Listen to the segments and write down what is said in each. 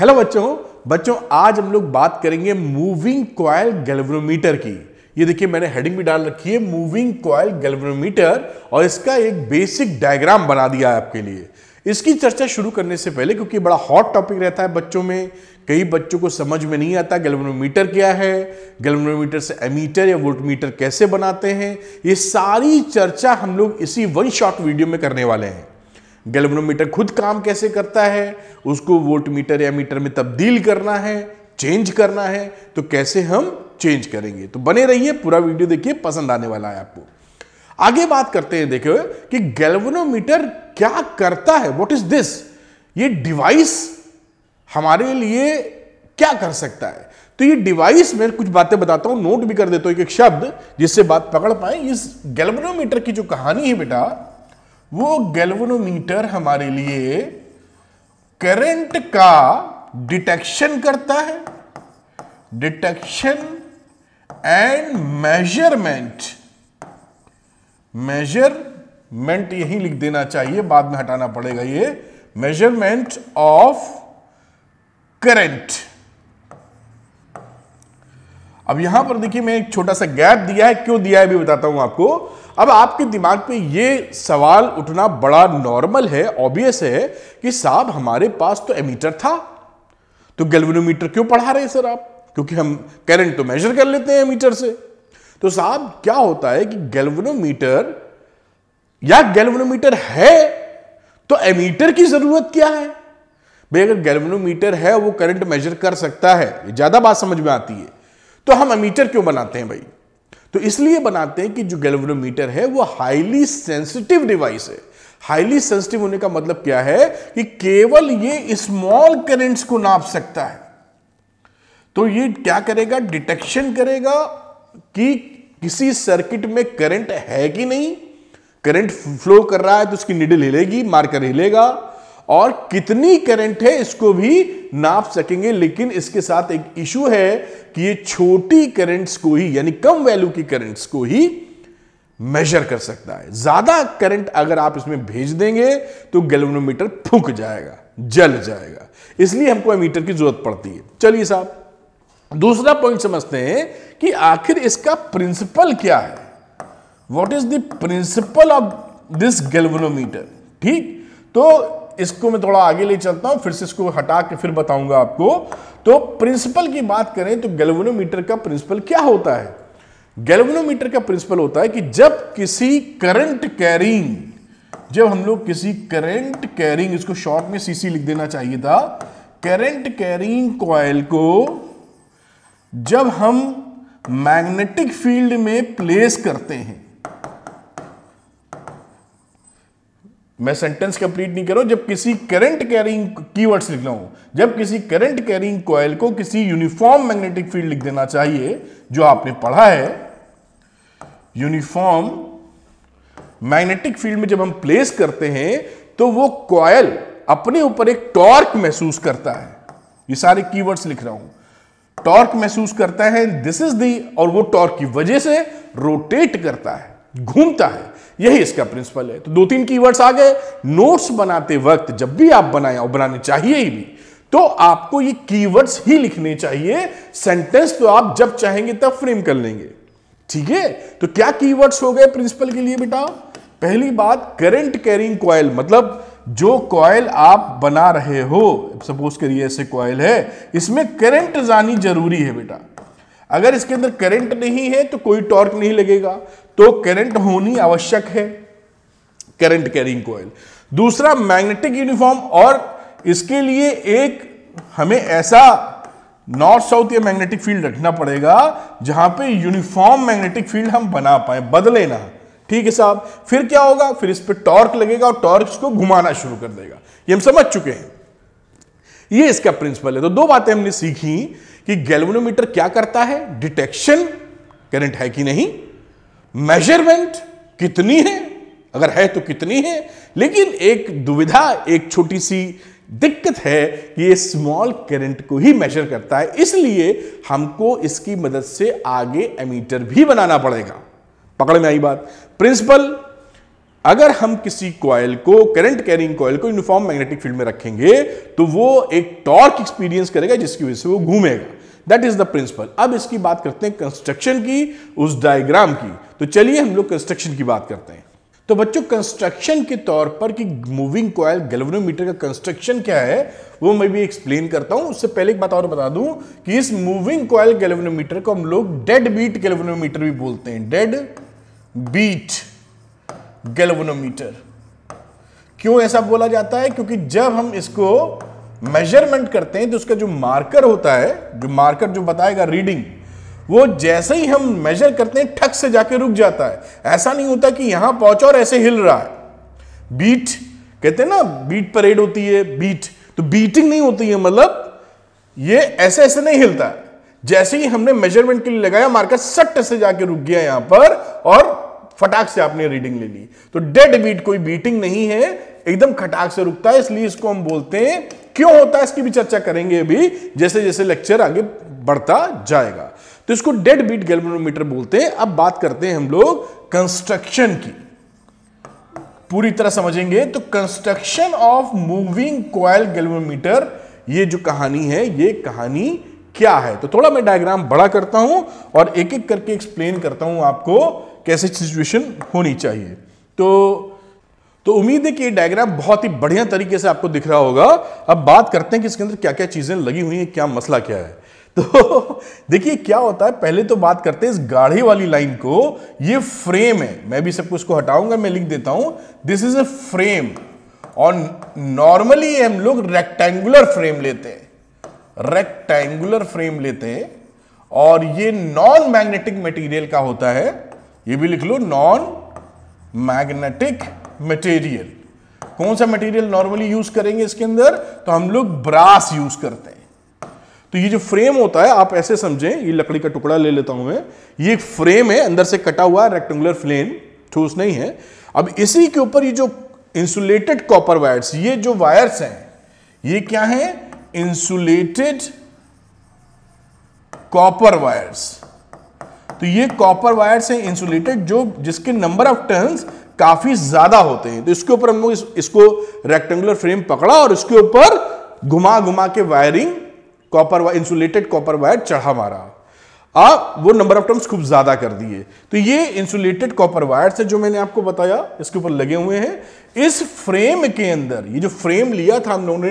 hello बच्चों बच्चों आज हम लोग बात करेंगे मूविंग कॉयल गैल्वेनोमीटर की ये देखिए मैंने हेडिंग भी डाल रखी है मूविंग कॉयल गैल्वेनोमीटर और इसका एक बेसिक डायग्राम बना दिया है आपके लिए इसकी चर्चा शुरू करने से पहले क्योंकि बड़ा हॉट टॉपिक रहता है बच्चों में कई बच्चों को समझ में नहीं आता गैल्वेनोमीटर क्या है गैल्वेनोमीटर से एमीटर या वोल्टमीटर कैसे बनाते हैं ये सारी चर्चा हम लोग इसी वन शॉट वीडियो में करने वाले हैं गैल्वेनोमीटर खुद काम कैसे करता है उसको वोल्ट मीटर या मीटर में तब्दील करना है चेंज करना है तो कैसे हम चेंज करेंगे तो बने रहिए पूरा वीडियो देखिए पसंद आने वाला है आपको आगे बात करते हैं देखो कि गैल्वेनोमीटर क्या करता है व्हाट इज दिस ये डिवाइस हमारे लिए क्या कर सकता है तो ये डिवाइस में कुछ बातें बताता हूं नोट भी कर देता हूं एक, एक शब्द जिससे बात पकड़ पाए इस गैल्वेनोमीटर की जो कहानी है बेटा वो गैल्वनोमीटर हमारे लिए करंट का डिटेक्शन करता है डिटेक्शन एंड मेजरमेंट मेजरमेंट यही लिख देना चाहिए बाद में हटाना पड़ेगा ये मेजरमेंट ऑफ करंट अब यहां पर देखिए मैं एक छोटा सा गैप दिया है क्यों दिया है भी बताता हूं आपको अब आपके दिमाग पे ये सवाल उठना बड़ा नॉर्मल है ऑब्वियस है कि साहब हमारे पास तो एमीटर था तो गैल्वेनोमीटर क्यों पढ़ा रहे हैं सर आप क्योंकि हम करंट तो मेजर कर लेते हैं एमीटर से तो साहब क्या होता है कि गैल्वेनोमीटर या गैल्वेनोमीटर है तो एमीटर की जरूरत क्या है भाई अगर गैल्वेनोमीटर है वो करंट मेजर कर सकता है ज़्यादा बात समझ में आती है तो हम एमीटर क्यों बनाते हैं भाई तो इसलिए बनाते हैं कि जो गैल्वेनोमीटर है वो हाईली सेंसिटिव डिवाइस है हाईली सेंसिटिव होने का मतलब क्या है कि केवल ये स्मॉल करेंट्स को नाप सकता है तो ये क्या करेगा डिटेक्शन करेगा कि किसी सर्किट में करंट है कि नहीं करंट फ्लो कर रहा है तो उसकी निडल हिलेगी मार्कर हिलेगा और कितनी करंट है इसको भी नाप सकेंगे लेकिन इसके साथ एक इशू है कि ये छोटी करंट्स को ही यानी कम वैल्यू की करंट्स को ही मेजर कर सकता है ज्यादा करंट अगर आप इसमें भेज देंगे तो गैल्वेनोमीटर फूक जाएगा जल जाएगा इसलिए हमको मीटर की जरूरत पड़ती है चलिए साहब दूसरा पॉइंट समझते हैं कि आखिर इसका प्रिंसिपल क्या है what is the principle of this galvanometer ठीक तो इसको मैं थोड़ा आगे ले चलता हूं फिर से इसको हटा के फिर बताऊंगा आपको तो प्रिंसिपल की बात करें तो गेलवनोमीटर का प्रिंसिपल क्या होता है गेलवनोमीटर का प्रिंसिपल होता है कि जब किसी करंट कैरिंग जब हम लोग किसी करंट कैरिंग इसको शॉर्ट में सीसी लिख देना चाहिए था करंट कैरिंग कॉयल को जब हम मैग्नेटिक फील्ड में प्लेस करते हैं मैं सेंटेंस कंप्लीट नहीं कर रहा हूं जब किसी करंट कैरिंग कीवर्ड्स लिख रहा हूं जब किसी करंट कैरिंग कॉयल को किसी यूनिफॉर्म मैग्नेटिक फील्ड लिख देना चाहिए जो आपने पढ़ा है यूनिफॉर्म मैग्नेटिक फील्ड में जब हम प्लेस करते हैं तो वो कॉयल अपने ऊपर एक टॉर्क महसूस करता है ये सारे कीवर्ड्स लिख रहा हूं टॉर्क महसूस करता है दिस इज दी और वो टॉर्क की वजह से रोटेट करता है घूमता है यही इसका प्रिंसिपल है तो दो तीन कीवर्ड्स आ गए नोट्स बनाते वक्त जब भी आप बनाए और बनाने चाहिए ही भी तो आपको ये कीवर्ड्स ही लिखने चाहिए सेंटेंस तो आप जब चाहेंगे तब फ्रेम कर लेंगे ठीक है तो क्या कीवर्ड्स हो गए प्रिंसिपल के लिए बेटा पहली बात करंट कैरिंग कॉयल मतलब जो कॉयल आप बना रहे हो सपोज करिए ऐसे कॉयल है इसमें करंट जानी जरूरी है बेटा अगर इसके अंदर करंट नहीं है तो कोई टॉर्क नहीं लगेगा तो करंट होनी आवश्यक है करंट कैरिंग कोयल दूसरा मैग्नेटिक यूनिफॉर्म और इसके लिए एक हमें ऐसा नॉर्थ साउथ या मैग्नेटिक फील्ड रखना पड़ेगा जहां पे यूनिफॉर्म मैग्नेटिक फील्ड हम बना पाए बदले ना ठीक है साहब फिर क्या होगा फिर इस पर टॉर्क लगेगा और टॉर्क को घुमाना शुरू कर देगा ये हम समझ चुके हैं ये इसका प्रिंसिपल है तो दो बातें हमने सीखी कि गैल्वेनोमीटर क्या करता है डिटेक्शन करंट है कि नहीं मेजरमेंट कितनी है अगर है तो कितनी है लेकिन एक दुविधा एक छोटी सी दिक्कत है कि ये स्मॉल करंट को ही मेजर करता है इसलिए हमको इसकी मदद से आगे एमीटर भी बनाना पड़ेगा पकड़ में आई बात प्रिंसिपल अगर हम किसी कॉयल को करंट कैरिंग कॉयल को यूनिफॉर्म मैग्नेटिक फील्ड में रखेंगे तो वो एक टॉर्क एक्सपीरियंस करेगा जिसकी वजह से वो घूमेगा दैट इज द प्रिंसिपल अब इसकी बात करते हैं कंस्ट्रक्शन की उस डायग्राम की तो चलिए हम लोग कंस्ट्रक्शन की बात करते हैं तो बच्चों कंस्ट्रक्शन के तौर पर कि मूविंग कॉयल गैल्वेनोमीटर का कंस्ट्रक्शन क्या है वो मैं भी एक्सप्लेन करता हूं उससे पहले एक बात और बता दूं कि इस मूविंग कॉयल गैल्वेनोमीटर को हम लोग डेड बीट गैल्वेनोमीटर भी बोलते हैं डेड बीट गैल्वनोमीटर क्यों ऐसा बोला जाता है क्योंकि जब हम इसको मेजरमेंट करते हैं तो उसका जो मार्कर होता है जो मार्कर जो बताएगा रीडिंग वो जैसे ही हम मेजर करते हैं ठक से जाके रुक जाता है ऐसा नहीं होता कि यहां पहुंचा और ऐसे हिल रहा है बीट कहते हैं ना बीट परेड होती है बीट तो बीटिंग नहीं होती है मतलब ये ऐसे ऐसे नहीं हिलता जैसे ही हमने मेजरमेंट के लिए लगाया मार्कर सट से जाके रुक गया यहां पर और फटाक से आपने रीडिंग ले ली तो डेड बीट कोई बीटिंग नहीं है एकदम खटाक से रुकता है इसलिए इसको हम बोलते हैं क्यों होता है इसकी भी चर्चा करेंगे अभी जैसे जैसे लेक्चर आगे बढ़ता जाएगा तो इसको डेड बीट गैल्वेनोमीटर बोलते हैं अब बात करते हैं हम लोग कंस्ट्रक्शन की पूरी तरह समझेंगे तो construction of moving coil galvanometer ये जो कहानी है ये कहानी क्या है तो थोड़ा मैं डायग्राम बड़ा करता हूं और एक एक करके एक्सप्लेन करता हूं आपको कैसे सिचुएशन होनी चाहिए तो तो उम्मीद है कि ये डायग्राम बहुत ही बढ़िया तरीके से आपको दिख रहा होगा अब बात करते हैं कि इसके अंदर क्या क्या चीज़ें लगी हुई हैं क्या मसला क्या है तो देखिए क्या होता है पहले तो बात करते हैं इस गाढ़े वाली लाइन को ये फ्रेम है मैं भी सबको इसको हटाऊंगा मैं लिख देता हूं दिस इज अ फ्रेम और नॉर्मली हम लोग रेक्टेंगुलर फ्रेम लेते हैं रेक्टेंगुलर फ्रेम लेते हैं और ये नॉन मैग्नेटिक मटेरियल का होता है ये भी लिख लो नॉन मैग्नेटिक मटेरियल कौन सा मटेरियल नॉर्मली यूज करेंगे इसके अंदर तो हम लोग ब्रास यूज करते हैं तो ये जो फ्रेम होता है आप ऐसे समझें ये लकड़ी का टुकड़ा ले लेता हूं मैं ये एक फ्रेम है अंदर से कटा हुआ रेक्टेंगुलर फ्लेम ठोस नहीं है अब इसी के ऊपर ये जो इंसुलेटेड कॉपर वायर्स ये जो वायर्स हैं ये क्या है इंसुलेटेड कॉपर वायर्स तो ये कॉपर वायर से इंसुलेटेड जो जिसके नंबर ऑफ टर्न्स काफी ज्यादा होते हैं तो इसके ऊपर हम लोग इस, इसको रेक्टेंगुलर फ्रेम पकड़ा और इसके ऊपर घुमा घुमा के wiring copper wire insulated copper wire चढ़ा मारा अब वो नंबर ऑफ टर्म्स खूब ज्यादा कर दिए तो ये इंसुलेटेड कॉपर वायर से जो मैंने आपको बताया इसके ऊपर लगे हुए हैं इस फ्रेम के अंदर ये जो फ्रेम लिया था हम लोगों ने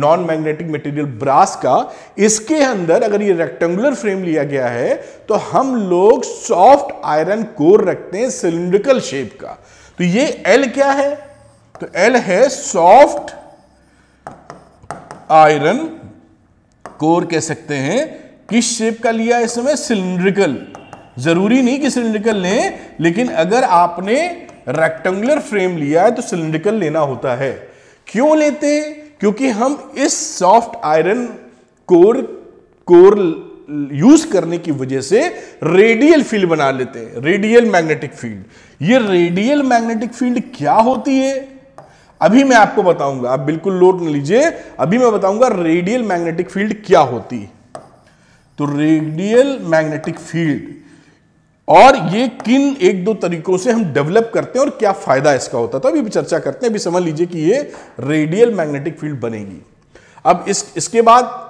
नॉन मैग्नेटिक मटेरियल ब्रास का इसके अंदर अगर ये रेक्टेंगुलर फ्रेम लिया गया है तो हम लोग सॉफ्ट आयरन कोर रखते हैं सिलिंड्रिकल शेप का तो ये एल क्या है तो एल है सॉफ्ट आयरन कोर कह सकते हैं किस शेप का लिया इस समय सिलिंड्रिकल जरूरी नहीं कि सिलिंड्रिकल लें लेकिन अगर आपने रेक्टेंगुलर फ्रेम लिया है तो सिलिंड्रिकल लेना होता है क्यों लेते हैं क्योंकि हम इस soft iron core core use करने की वजह से रेडियल फील्ड बना लेते हैं रेडियल मैग्नेटिक फील्ड ये रेडियल मैग्नेटिक फील्ड क्या होती है अभी मैं आपको बताऊंगा आप बिल्कुल लोट न लीजिए अभी मैं बताऊंगा रेडियल मैग्नेटिक फील्ड क्या होती है तो रेडियल मैग्नेटिक फील्ड और ये किन एक दो तरीकों से हम डेवलप करते हैं और क्या फायदा इसका होता है तो अभी चर्चा करते हैं अभी समझ लीजिए कि ये रेडियल मैग्नेटिक फील्ड बनेगी अब इस इसके बाद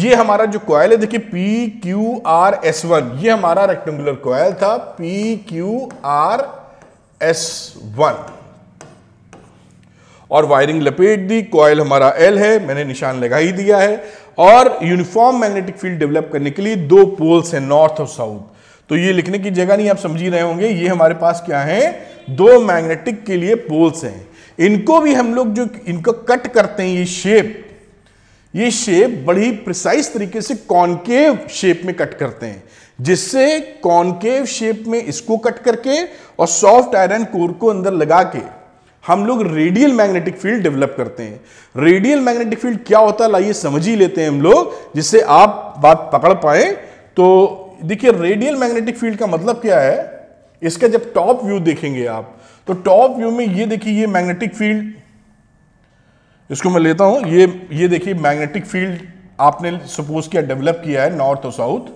ये हमारा जो कॉयल है देखिए P Q R S one ये हमारा रेक्टेंगुलर कॉयल था P Q R S one और वायरिंग लपेट दी कॉयल हमारा एल है मैंने निशान लगा ही दिया है और यूनिफॉर्म मैग्नेटिक फील्ड डेवलप करने के लिए दो पोल्स हैं नॉर्थ और साउथ तो ये लिखने की जगह नहीं आप समझ ही रहे होंगे ये हमारे पास क्या है दो मैग्नेटिक के लिए पोल्स हैं इनको भी हम लोग जो इनको कट करते हैं ये शेप ये शेप बड़ी प्रिसाइज तरीके से कॉनकेव शेप में कट करते हैं जिससे कॉनकेव शेप में इसको कट करके और सॉफ्ट आयरन कोर को अंदर लगा के हम लोग रेडियल मैग्नेटिक फील्ड डेवलप करते हैं रेडियल मैग्नेटिक फील्ड क्या होता है लाइए समझ ही लेते हैं हम लोग जिससे आप बात पकड़ पाए तो देखिए रेडियल मैग्नेटिक फील्ड का मतलब क्या है इसका जब टॉप व्यू देखेंगे आप तो टॉप व्यू में ये देखिए ये मैग्नेटिक फील्ड इसको मैं लेता हूं ये ये देखिए मैग्नेटिक फील्ड आपने सपोज किया डेवलप किया है नॉर्थ और साउथ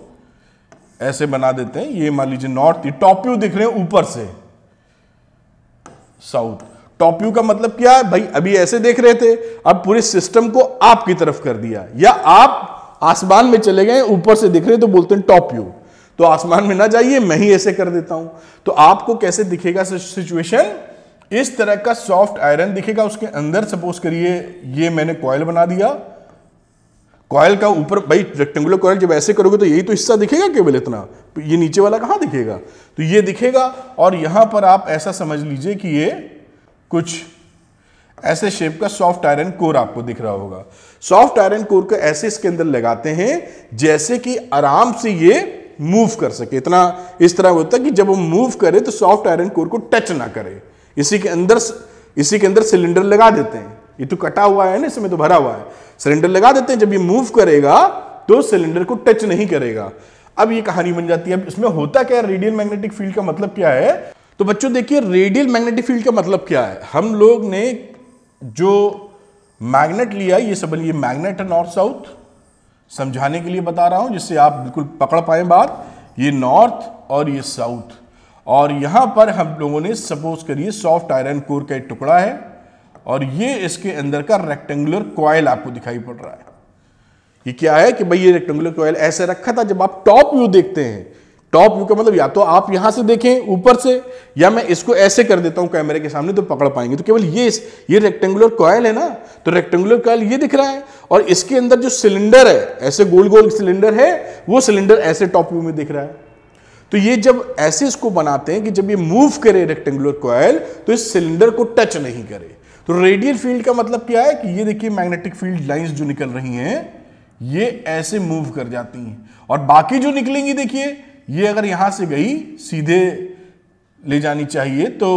ऐसे बना देते हैं ये मान लीजिए नॉर्थ टॉप व्यू दिख रहे हैं ऊपर से साउथ टॉप व्यू का मतलब क्या है भाई अभी ऐसे देख रहे थे अब पूरे सिस्टम को आपकी तरफ कर दिया या आप आसमान में चले गए ऊपर से दिख रहे तो बोलते हैं टॉप व्यू तो आसमान में ना जाइए मैं ही ऐसे कर देता हूं तो आपको कैसे दिखेगा सिचुएशन इस तरह का सॉफ्ट आयरन दिखेगा उसके अंदर सपोज करिए ये मैंने कॉयल बना दिया कॉयल का ऊपर भाई रेक्टेंगुलर कॉयल जब ऐसे करोगे तो यही तो हिस्सा दिखेगा केवल इतना तो ये नीचे वाला कहां दिखेगा तो ये दिखेगा और यहां पर आप ऐसा समझ लीजिए कि ये कुछ ऐसे शेप का सॉफ्ट आयरन कोर आपको दिख रहा होगा सॉफ्ट आयरन कोर को ऐसे इसके अंदर लगाते हैं जैसे कि आराम से ये मूव कर सके इतना इस तरह होता है कि जब वो मूव करे तो सॉफ्ट आयरन कोर को टच ना करे इसी के अंदर इसी के अंदर सिलेंडर लगा देते हैं ये तो कटा हुआ है ना इसमें तो भरा हुआ है सिलेंडर लगा देते हैं जब ये मूव करेगा तो सिलेंडर को टच नहीं करेगा अब ये कहानी बन जाती है अब इसमें होता क्या है रेडियल मैग्नेटिक फील्ड का मतलब क्या है तो बच्चों देखिए रेडियल मैग्नेटिक फील्ड का मतलब क्या है हम लोग ने जो मैग्नेट लिया ये सब ये मैग्नेट है नॉर्थ साउथ समझाने के लिए बता रहा हूं जिससे आप बिल्कुल पकड़ पाए बात ये नॉर्थ और ये साउथ और यहां पर हम लोगों ने सपोज करिए सॉफ्ट आयरन कोर का एक टुकड़ा है और ये इसके अंदर का रेक्टेंगुलर क्वाइल आपको दिखाई पड़ रहा है ये क्या है कि भाई ये रेक्टेंगुलर क्वाइल ऐसे रखा था जब आप टॉप व्यू देखते हैं टॉप व्यू का मतलब या तो आप यहां से देखें ऊपर से या मैं इसको ऐसे कर देता हूं कैमरे के सामने तो पकड़ पाएंगे तो केवल ये ये रेक्टेंगुलर कॉयल है ना तो रेक्टेंगुलर कॉयल ये दिख रहा है और इसके अंदर जो सिलेंडर है ऐसे गोल गोल सिलेंडर है वो सिलेंडर ऐसे टॉप व्यू में दिख रहा है तो ये जब ऐसे इसको बनाते हैं कि जब ये मूव करे रेक्टेंगुलर कॉयल तो इस सिलेंडर को टच नहीं करे तो रेडियल फील्ड का मतलब क्या है कि ये देखिए मैग्नेटिक फील्ड लाइंस जो निकल रही हैं ये ऐसे मूव कर जाती हैं और बाकी जो निकलेंगी देखिए ये अगर यहाँ से गई सीधे ले जानी चाहिए तो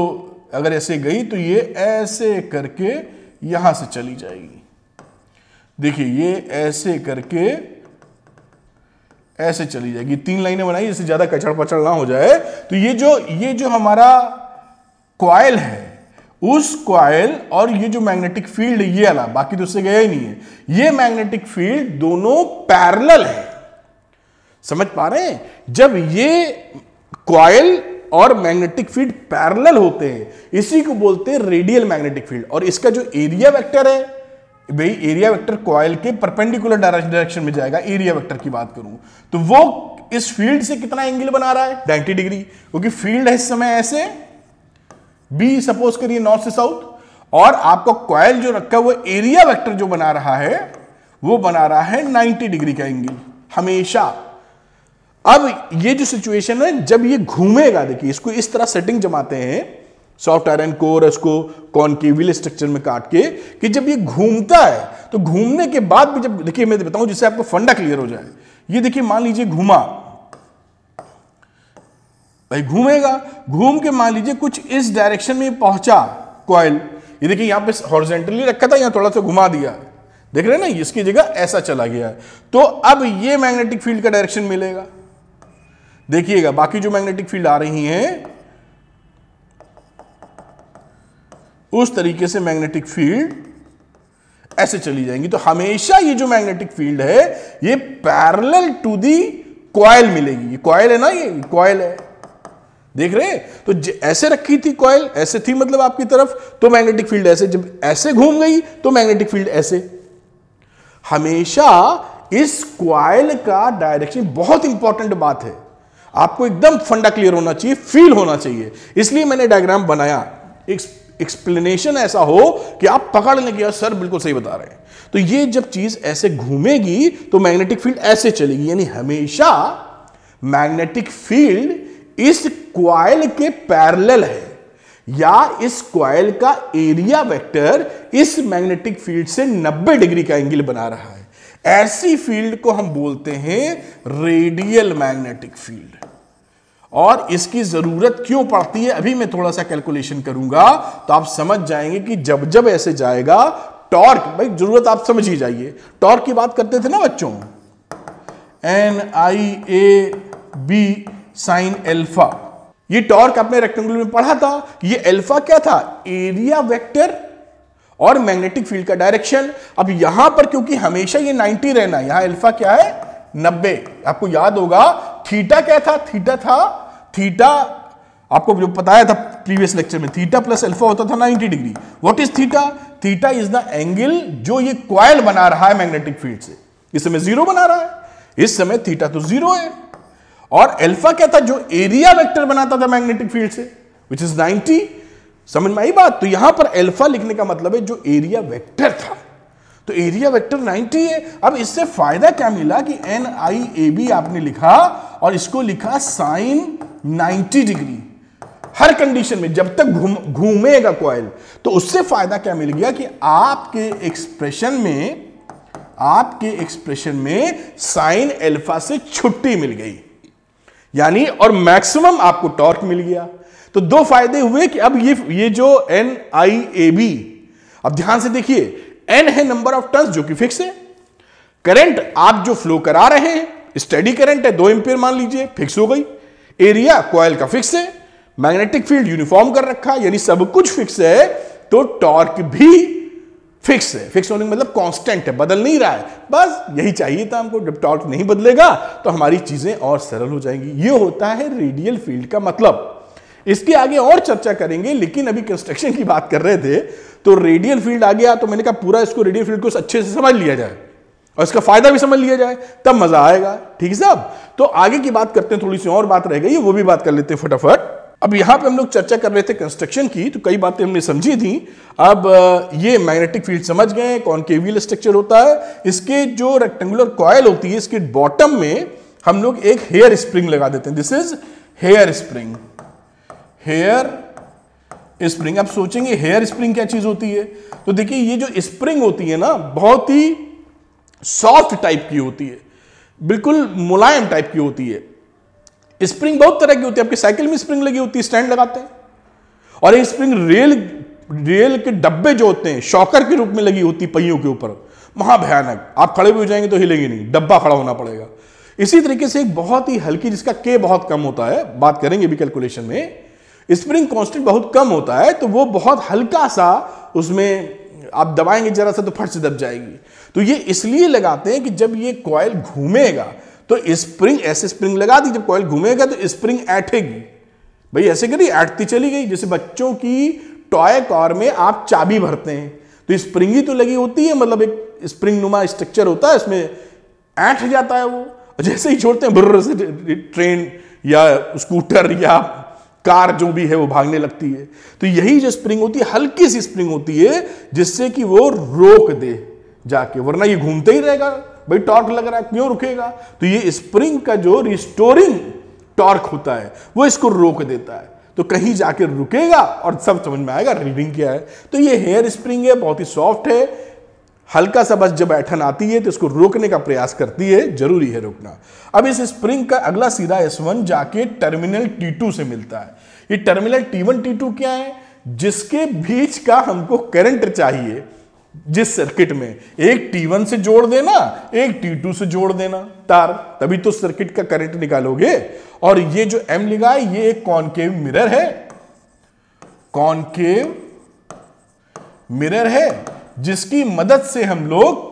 अगर ऐसे गई तो ये ऐसे करके यहाँ से चली जाएगी देखिए ये ऐसे करके ऐसे चली जाएगी तीन लाइनें बनाई जैसे ज़्यादा कचड़ पचड़ ना हो जाए तो ये जो ये जो हमारा क्वाइल है उस क्वाइल और ये जो मैग्नेटिक फील्ड ये वाला बाकी तो उससे गया ही नहीं है ये मैग्नेटिक फील्ड दोनों पैरल है समझ पा रहे हैं जब ये क्वाइल और मैग्नेटिक फील्ड पैरेलल होते हैं इसी को बोलते हैं रेडियल मैग्नेटिक फील्ड और इसका जो एरिया वेक्टर है भाई एरिया वेक्टर कॉयल के परपेंडिकुलर डायरेक्शन में जाएगा एरिया वेक्टर की बात करूं तो वो इस फील्ड से कितना एंगल बना रहा है 90 डिग्री क्योंकि फील्ड है इस समय ऐसे बी सपोज करिए नॉर्थ से साउथ और आपका कॉयल जो रखा है वो एरिया वेक्टर जो बना रहा है वो बना रहा है 90 डिग्री का एंगल हमेशा अब ये जो सिचुएशन है जब ये घूमेगा देखिए इसको इस तरह सेटिंग जमाते हैं सॉफ्ट आयरन कोर इसको कॉनकेविल स्ट्रक्चर में काट के कि जब ये घूमता है तो घूमने के बाद भी जब देखिए मैं बताऊं जिससे आपको फंडा क्लियर हो जाए ये देखिए मान लीजिए घूमा भाई घूमेगा घूम के मान लीजिए कुछ इस डायरेक्शन में पहुंचा कॉयल ये देखिए यहां पे हॉर्जेंटली रखा था यहां थोड़ा सा घुमा दिया देख रहे हैं ना इसकी जगह ऐसा चला गया है तो अब ये मैग्नेटिक फील्ड का डायरेक्शन मिलेगा देखिएगा बाकी जो मैग्नेटिक फील्ड आ रही हैं उस तरीके से मैग्नेटिक फील्ड ऐसे चली जाएंगी तो हमेशा ये जो मैग्नेटिक फील्ड है ये पैरेलल टू दी कॉयल मिलेगी ये कॉयल है ना ये कॉयल है देख रहे तो ऐसे रखी थी कॉयल ऐसे थी मतलब आपकी तरफ तो मैग्नेटिक फील्ड ऐसे जब ऐसे घूम गई तो मैग्नेटिक फील्ड ऐसे हमेशा इस क्वाइल का डायरेक्शन बहुत इंपॉर्टेंट बात है आपको एकदम फंडा क्लियर होना चाहिए फील होना चाहिए इसलिए मैंने डायग्राम बनाया एक्सप्लेनेशन ऐसा हो कि आप पकड़ लेंगे यार सर बिल्कुल सही बता रहे हैं तो ये जब चीज ऐसे घूमेगी तो मैग्नेटिक फील्ड ऐसे चलेगी यानी हमेशा मैग्नेटिक फील्ड इस क्वाइल के पैरेलल है या इस क्वाइल का एरिया वेक्टर इस मैग्नेटिक फील्ड से 90 डिग्री का एंगल बना रहा है ऐसी फील्ड को हम बोलते हैं रेडियल मैग्नेटिक फील्ड और इसकी ज़रूरत क्यों पड़ती है अभी मैं थोड़ा सा कैलकुलेशन करूंगा तो आप समझ जाएंगे कि जब जब ऐसे जाएगा टॉर्क भाई ज़रूरत आप समझ ही जाइए टॉर्क की बात करते थे ना बच्चों N I A B sine alpha ये टॉर्क आपने रेक्टेंगुलर में पढ़ा था ये एल्फा क्या था एरिया वेक्टर और मैग्नेटिक फील्ड का डायरेक्शन अब यहां पर क्योंकि हमेशा ये 90 रहना यहां एल्फा क्या है 90 आपको याद होगा थीटा क्या था थीटा था थीटा आपको जो बताया था प्रीवियस लेक्चर में थीटा प्लस अल्फा होता था 90 degree what is theta theta is the angle जो ये क्वाइल बना रहा है मैग्नेटिक फील्ड से इस समय जीरो बना रहा है इस समय थीटा तो जीरो है और अल्फा क्या था जो एरिया वेक्टर बनाता था मैग्नेटिक फील्ड से विच इज नाइनटी समझ में आई बात तो यहां पर अल्फा लिखने का मतलब है जो एरिया वेक्टर था तो एरिया वेक्टर 90 है अब इससे फायदा क्या मिला कि एन आई ए बी आपने लिखा और इसको लिखा साइन 90 डिग्री हर कंडीशन में जब तक घूम घूमेगा कॉयल तो उससे फायदा क्या मिल गया कि आपके एक्सप्रेशन में आपके एक्सप्रेशन में साइन एल्फा से छुट्टी मिल गई यानी और मैक्सिमम आपको टॉर्क मिल गया तो दो फायदे हुए कि अब ये ये जो एन आई ए बी अब ध्यान से देखिए एन है नंबर ऑफ टर्न्स जो कि फिक्स है करंट आप जो फ्लो करा रहे हैं स्टडी करंट है दो एम्पियर मान लीजिए फिक्स हो गई एरिया कॉयल का फिक्स है मैग्नेटिक फील्ड यूनिफॉर्म कर रखा है यानी सब कुछ फिक्स है तो टॉर्क भी फिक्स है फिक्स होने मतलब कांस्टेंट है बदल नहीं रहा है बस यही चाहिए था हमको जब टॉर्क नहीं बदलेगा तो हमारी चीजें और सरल हो जाएंगी ये होता है रेडियल फील्ड का मतलब इसके आगे और चर्चा करेंगे लेकिन अभी कंस्ट्रक्शन की बात कर रहे थे तो रेडियल फील्ड आ गया तो मैंने कहा पूरा इसको रेडियल फील्ड को अच्छे से समझ लिया जाए और इसका फायदा भी समझ लिया जाए तब मजा आएगा ठीक है साहब तो आगे की बात करते हैं थोड़ी सी और बात रह गई वो भी बात कर लेते हैं फटाफट अब यहां पे हम लोग चर्चा कर रहे थे कंस्ट्रक्शन की तो कई बातें हमने समझी थी अब ये मैग्नेटिक फील्ड समझ गए कौन केवियल स्ट्रक्चर होता है इसके जो रेक्टेंगुलर कॉयल होती है इसके बॉटम में हम लोग एक हेयर स्प्रिंग लगा देते हैं this is hair spring hair spring आप सोचेंगे हेयर स्प्रिंग क्या चीज होती है तो देखिए ये जो स्प्रिंग होती है ना बहुत ही सॉफ्ट टाइप की होती है बिल्कुल मुलायम टाइप की होती है स्प्रिंग बहुत तरह की होती है आपकी साइकिल में स्प्रिंग लगी होती है स्टैंड लगाते हैं और ये स्प्रिंग रेल रेल के डब्बे जो होते हैं शॉकर के रूप में लगी होती पहियों के ऊपर महाभयानक आप खड़े भी हो जाएंगे तो हिलेंगे नहीं डब्बा खड़ा होना पड़ेगा इसी तरीके से एक बहुत ही हल्की जिसका के बहुत कम होता है बात करेंगे भी कैलकुलेशन में स्प्रिंग कांस्टेंट बहुत कम होता है तो वो बहुत हल्का सा उसमें आप दबाएंगे जरा सा तो फट से दब जाएगी तो ये इसलिए लगाते हैं कि जब ये कॉयल घूमेगा तो स्प्रिंग ऐसे स्प्रिंग लगा दी जब कॉयल घूमेगा तो स्प्रिंग ऐठेगी भाई ऐसे करिए ऐठती चली गई जैसे बच्चों की टॉय कार में आप चाबी भरते हैं तो स्प्रिंग ही तो लगी होती है मतलब एक स्प्रिंग नुमा स्ट्रक्चर होता है इसमें ऐठ जाता है वो जैसे ही छोड़ते हैं बुर्र से ट्रेन या स्कूटर या कार जो भी है वो भागने लगती है तो यही जो स्प्रिंग होती है हल्की सी स्प्रिंग होती है जिससे कि वो रोक दे जाके वरना ये घूमते ही रहेगा भाई टॉर्क लग रहा है क्यों रुकेगा तो ये स्प्रिंग का जो रिस्टोरिंग टॉर्क होता है वो इसको रोक देता है तो कहीं जाके रुकेगा और सब समझ में आएगा रीडिंग क्या है तो ये हेयर स्प्रिंग है बहुत ही सॉफ्ट है हल्का सा बस जब ऐठन आती है तो इसको रोकने का प्रयास करती है जरूरी है रोकना अब इस स्प्रिंग का अगला सीधा एस वन जाके टर्मिनल टी टू से मिलता है ये terminal T one T two क्या है जिसके बीच का हमको करंट चाहिए जिस सर्किट में एक T1 से जोड़ देना एक T2 से जोड़ देना तार तभी तो सर्किट का करंट निकालोगे और ये जो M लिखा है ये एक कॉनकेव मिरर है कॉनकेव मिरर है जिसकी मदद से हम लोग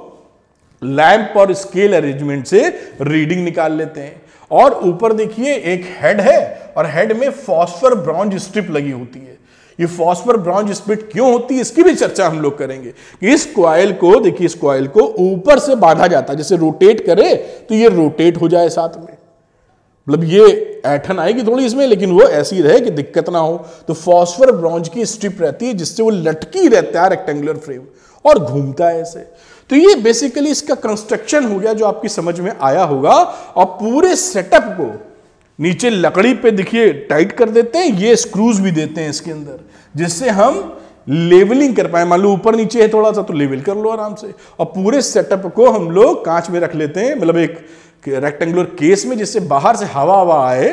लैंप और स्केल अरेंजमेंट से रीडिंग निकाल लेते हैं और ऊपर देखिए एक हेड है और हेड में फॉस्फर ब्रॉन्ज स्ट्रिप लगी होती है ये फॉस्फर ब्राउन स्प्लिट क्यों होती है इसकी भी चर्चा हम लोग करेंगे कि इस क्वाइल को देखिए इस क्वाइल को ऊपर से बांधा जाता है जैसे रोटेट करे तो ये रोटेट हो जाए साथ में मतलब ये ऐठन आएगी थोड़ी इसमें लेकिन वो ऐसी रहे कि दिक्कत ना हो तो फॉस्फर ब्रॉन्ज की स्ट्रिप रहती है जिससे वो लटकी रहता है रेक्टेंगुलर फ्रेम और घूमता है ऐसे तो ये बेसिकली इसका कंस्ट्रक्शन हो गया जो आपकी समझ में आया होगा और पूरे सेटअप को नीचे लकड़ी पे देखिए टाइट कर देते हैं ये स्क्रूज भी देते हैं इसके अंदर जिससे हम लेवलिंग कर पाए मान लो ऊपर नीचे है थोड़ा सा तो लेवल कर लो आराम से और पूरे सेटअप को हम लोग कांच में रख लेते हैं मतलब एक रेक्टेंगुलर केस में जिससे बाहर से हवा हवा आए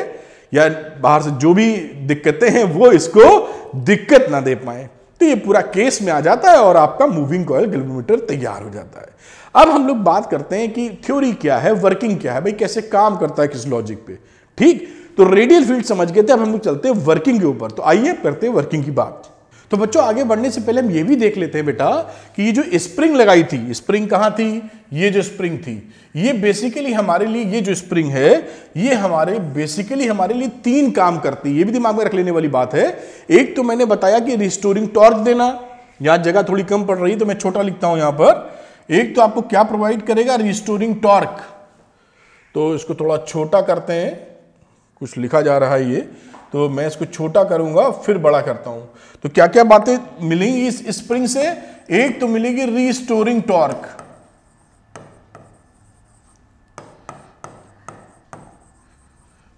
या बाहर से जो भी दिक्कतें हैं वो इसको दिक्कत ना दे पाए तो ये पूरा केस में आ जाता है और आपका मूविंग कॉयल गल्वेमीटर तैयार हो जाता है अब हम लोग बात करते हैं कि थ्योरी क्या है वर्किंग क्या है भाई कैसे काम करता है किस लॉजिक पे ठीक तो रेडियल फील्ड समझ गए थे अब हम लोग चलते हैं वर्किंग के ऊपर तो आइए करते हैं वर्किंग की बात तो बच्चों आगे बढ़ने से पहले हम ये भी देख लेते हैं बेटा कि ये जो स्प्रिंग लगाई थी स्प्रिंग कहां थी ये जो स्प्रिंग थी ये बेसिकली हमारे लिए ये जो स्प्रिंग है ये हमारे बेसिकली हमारे लिए तीन काम करती है ये भी दिमाग में रख लेने वाली बात है एक तो मैंने बताया कि रिस्टोरिंग टॉर्क देना यहां जगह थोड़ी कम पड़ रही है तो मैं छोटा लिखता हूं यहां पर एक तो आपको क्या प्रोवाइड करेगा रिस्टोरिंग टॉर्क तो इसको थोड़ा छोटा करते हैं कुछ लिखा जा रहा है ये तो मैं इसको छोटा करूंगा फिर बड़ा करता हूं तो क्या क्या बातें मिलेंगी इस स्प्रिंग से एक तो मिलेगी रीस्टोरिंग टॉर्क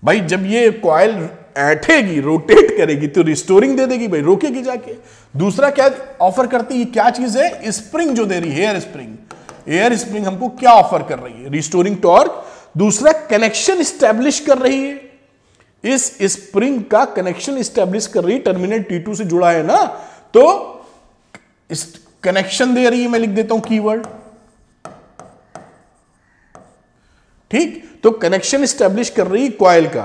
भाई जब ये कॉयल ऐठेगी रोटेट करेगी तो रिस्टोरिंग दे देगी भाई रोकेगी जाके दूसरा क्या ऑफर करती है क्या चीज है स्प्रिंग जो दे रही है एयर स्प्रिंग एयर स्प्रिंग हमको क्या ऑफर कर रही है रिस्टोरिंग टॉर्क दूसरा कनेक्शन स्टैब्लिश कर रही है इस स्प्रिंग का कनेक्शन स्टेब्लिश कर रही टर्मिनल टी टू से जुड़ा है ना तो इस कनेक्शन दे रही है मैं लिख देता हूं कीवर्ड ठीक तो कनेक्शन स्टेब्लिश कर रही क्वाइल का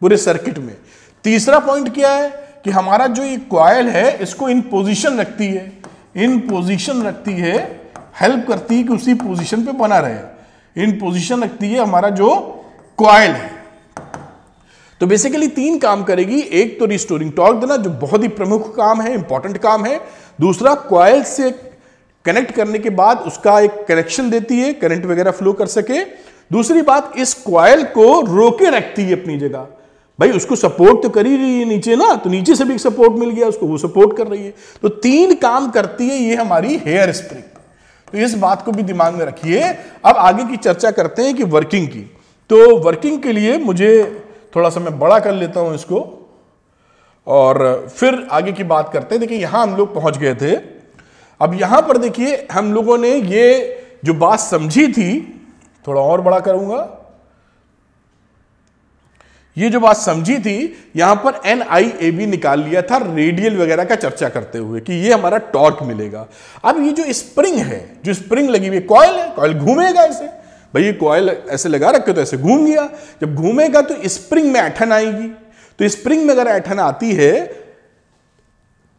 पूरे सर्किट में तीसरा पॉइंट क्या है कि हमारा जो ये क्वाइल है इसको इन पोजीशन रखती है इन पोजीशन रखती है हेल्प करती है कि उसी पोजीशन पे बना रहे इन पोजीशन रखती है हमारा जो क्वाइल है तो बेसिकली तीन काम करेगी एक तो रिस्टोरिंग टॉर्क देना जो बहुत ही प्रमुख काम है इंपॉर्टेंट काम है दूसरा क्वाइल से कनेक्ट करने के बाद उसका एक कनेक्शन देती है करंट वगैरह फ्लो कर सके दूसरी बात इस क्वाइल को रोके रखती है अपनी जगह भाई उसको सपोर्ट तो कर ही रही है नीचे ना तो नीचे से भी एक सपोर्ट मिल गया उसको वो सपोर्ट कर रही है तो तीन काम करती है ये हमारी हेयर स्प्रिंग तो इस बात को भी दिमाग में रखिए अब आगे की चर्चा करते हैं कि वर्किंग की तो वर्किंग के लिए मुझे थोड़ा सा मैं बड़ा कर लेता हूं इसको और फिर आगे की बात करते हैं देखिए यहां हम लोग पहुंच गए थे अब यहां पर देखिए हम लोगों ने ये जो बात समझी थी थोड़ा और बड़ा करूंगा ये जो बात समझी थी यहां पर एन आई ए बी निकाल लिया था रेडियल वगैरह का चर्चा करते हुए कि ये हमारा टॉर्क मिलेगा अब ये जो स्प्रिंग है जो स्प्रिंग लगी हुई कॉयल है कॉयल घूमेगा इसे भाई कॉयल ऐसे लगा रखे तो ऐसे घूम गया जब घूमेगा तो स्प्रिंग में ऐठन आएगी तो स्प्रिंग में अगर ऐठन आती है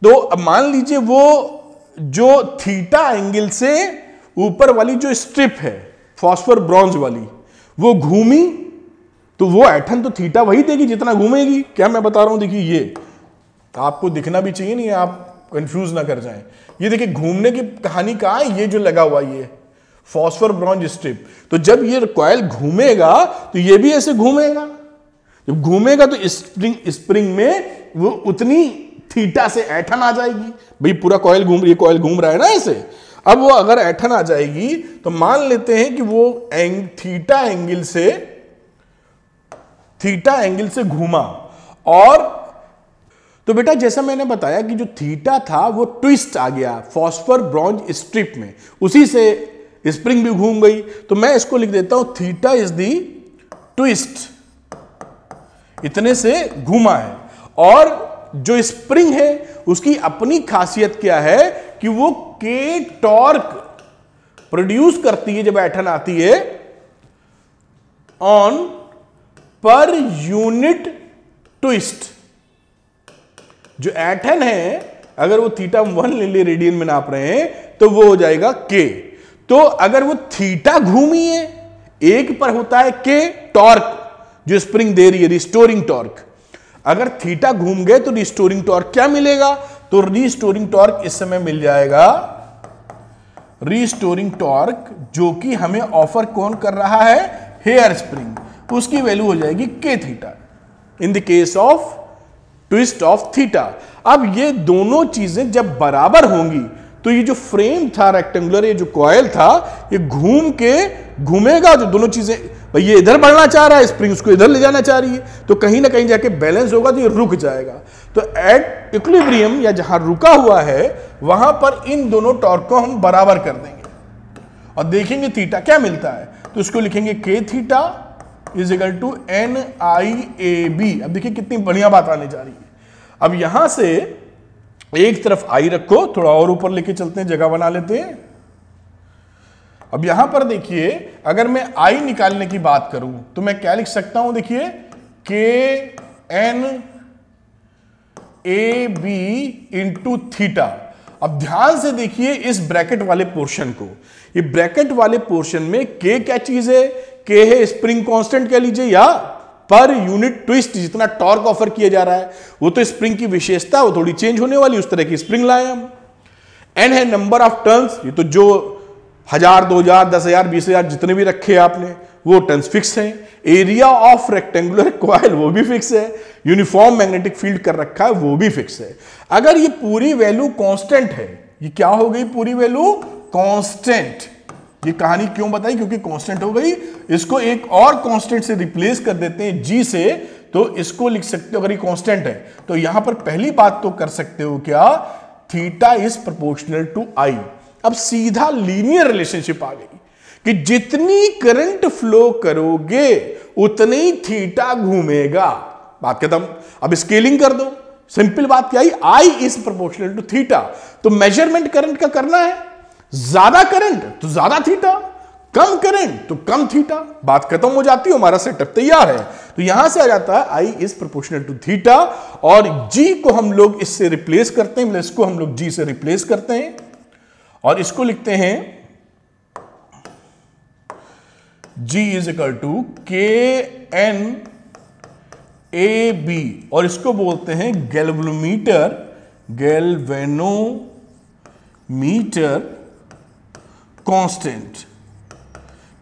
तो अब मान लीजिए वो जो थीटा एंगल से ऊपर वाली जो स्ट्रिप है फॉस्फर ब्रॉन्ज वाली वो घूमी तो वो ऐठन तो थीटा वही देगी जितना घूमेगी क्या मैं बता रहा हूं देखिए ये तो आपको दिखना भी चाहिए नहीं आप कंफ्यूज ना कर जाएं ये देखिए घूमने की कहानी कहाँ है ये जो लगा हुआ ये फॉस्फर ब्रॉन्ज स्ट्रिप तो जब ये कॉयल घूमेगा तो ये भी ऐसे घूमेगा जब घूमेगा तो स्प्रिंग स्प्रिंग में वो उतनी थीटा से ऐठन आ जाएगी भाई पूरा कॉयल घूम ये कॉयल घूम रहा है ना ऐसे अब वो अगर ऐठन आ जाएगी तो मान लेते हैं कि वो एंग, थीटा एंगल से थीटा एंगल से घूमा और तो बेटा जैसा मैंने बताया कि जो थीटा था वो ट्विस्ट आ गया फॉस्फर ब्रॉन्ज स्ट्रिप में उसी से स्प्रिंग भी घूम गई तो मैं इसको लिख देता हूं थीटा इज दी ट्विस्ट इतने से घूमा है और जो स्प्रिंग है उसकी अपनी खासियत क्या है कि वो के टॉर्क प्रोड्यूस करती है जब एठन आती है ऑन पर यूनिट ट्विस्ट जो एठन है अगर वो थीटा वन ले रेडियन में नाप रहे हैं तो वो हो जाएगा के तो अगर वो थीटा घूमी है एक पर होता है के टॉर्क जो स्प्रिंग दे रही है रिस्टोरिंग टॉर्क अगर थीटा घूम गए तो रिस्टोरिंग टॉर्क क्या मिलेगा तो रिस्टोरिंग टॉर्क इस समय मिल जाएगा रिस्टोरिंग टॉर्क जो कि हमें ऑफर कौन कर रहा है हेयर स्प्रिंग उसकी वैल्यू हो जाएगी K theta in the case of twist of theta अब ये दोनों चीजें जब बराबर होंगी तो ये जो फ्रेम था रेक्टेंगुलर ये जो कॉयल था ये घूम के घूमेगा तो दोनों चीजें भाई ये इधर बढ़ना चाह रहा है स्प्रिंग्स को इधर ले जाना चाह रही है तो कहीं ना कहीं जाके बैलेंस होगा तो ये रुक जाएगा तो एट इक्विलिब्रियम या जहां रुका हुआ है वहां पर इन दोनों टॉर्क को हम बराबर कर देंगे और देखेंगे थीटा क्या मिलता है तो इसको लिखेंगे K theta is equal to N I A B अब देखिए कितनी बढ़िया बात आने जा रही है अब यहां से एक तरफ आई रखो थोड़ा और ऊपर लेके चलते हैं जगह बना लेते हैं अब यहां पर देखिए अगर मैं आई निकालने की बात करूं तो मैं क्या लिख सकता हूं देखिए K N A B into theta अब ध्यान से देखिए इस ब्रैकेट वाले पोर्शन को ये ब्रैकेट वाले पोर्शन में के क्या चीज है के है स्प्रिंग कांस्टेंट कह लीजिए या पर यूनिट ट्विस्ट जितना टॉर्क ऑफर किया जा रहा है वो तो स्प्रिंग की विशेषता वो थोड़ी चेंज होने वाली उस तरह की स्प्रिंग लाए हम एंड है नंबर ऑफ टर्न्स ये तो जो हजार दो हजार दस हजार बीस हजार जितने भी रखे आपने वो टर्न्स फिक्स हैं एरिया ऑफ रेक्टेंगुलर क्वाइल वो भी फिक्स है यूनिफॉर्म मैग्नेटिक फील्ड कर रखा है वो भी फिक्स है अगर ये पूरी वैल्यू कांस्टेंट है ये क्या हो गई पूरी वैल्यू कांस्टेंट ये कहानी क्यों बताई क्योंकि कांस्टेंट हो गई इसको एक और कांस्टेंट से रिप्लेस कर देते हैं जी से तो इसको लिख सकते हो अगर ये कांस्टेंट है तो यहां पर पहली बात तो कर सकते हो क्या theta is proportional to I अब सीधा लीनियर रिलेशनशिप आ गई कि जितनी करंट फ्लो करोगे उतनी थीटा घूमेगा बात खत्म अब स्केलिंग कर दो सिंपल बात क्या I is proportional to theta तो मेजरमेंट करंट का करना है ज्यादा करंट तो ज्यादा थीटा कम करंट तो कम थीटा बात खत्म हो जाती है हमारा सेटअप तैयार है तो यहां से आ जाता है I is proportional to theta और जी को हम लोग इससे रिप्लेस करते हैं मतलब इसको हम लोग जी से रिप्लेस करते हैं और इसको लिखते हैं G is equal to K N A B और इसको बोलते हैं गैल्वोमीटर गेलवेनोमीटर कांस्टेंट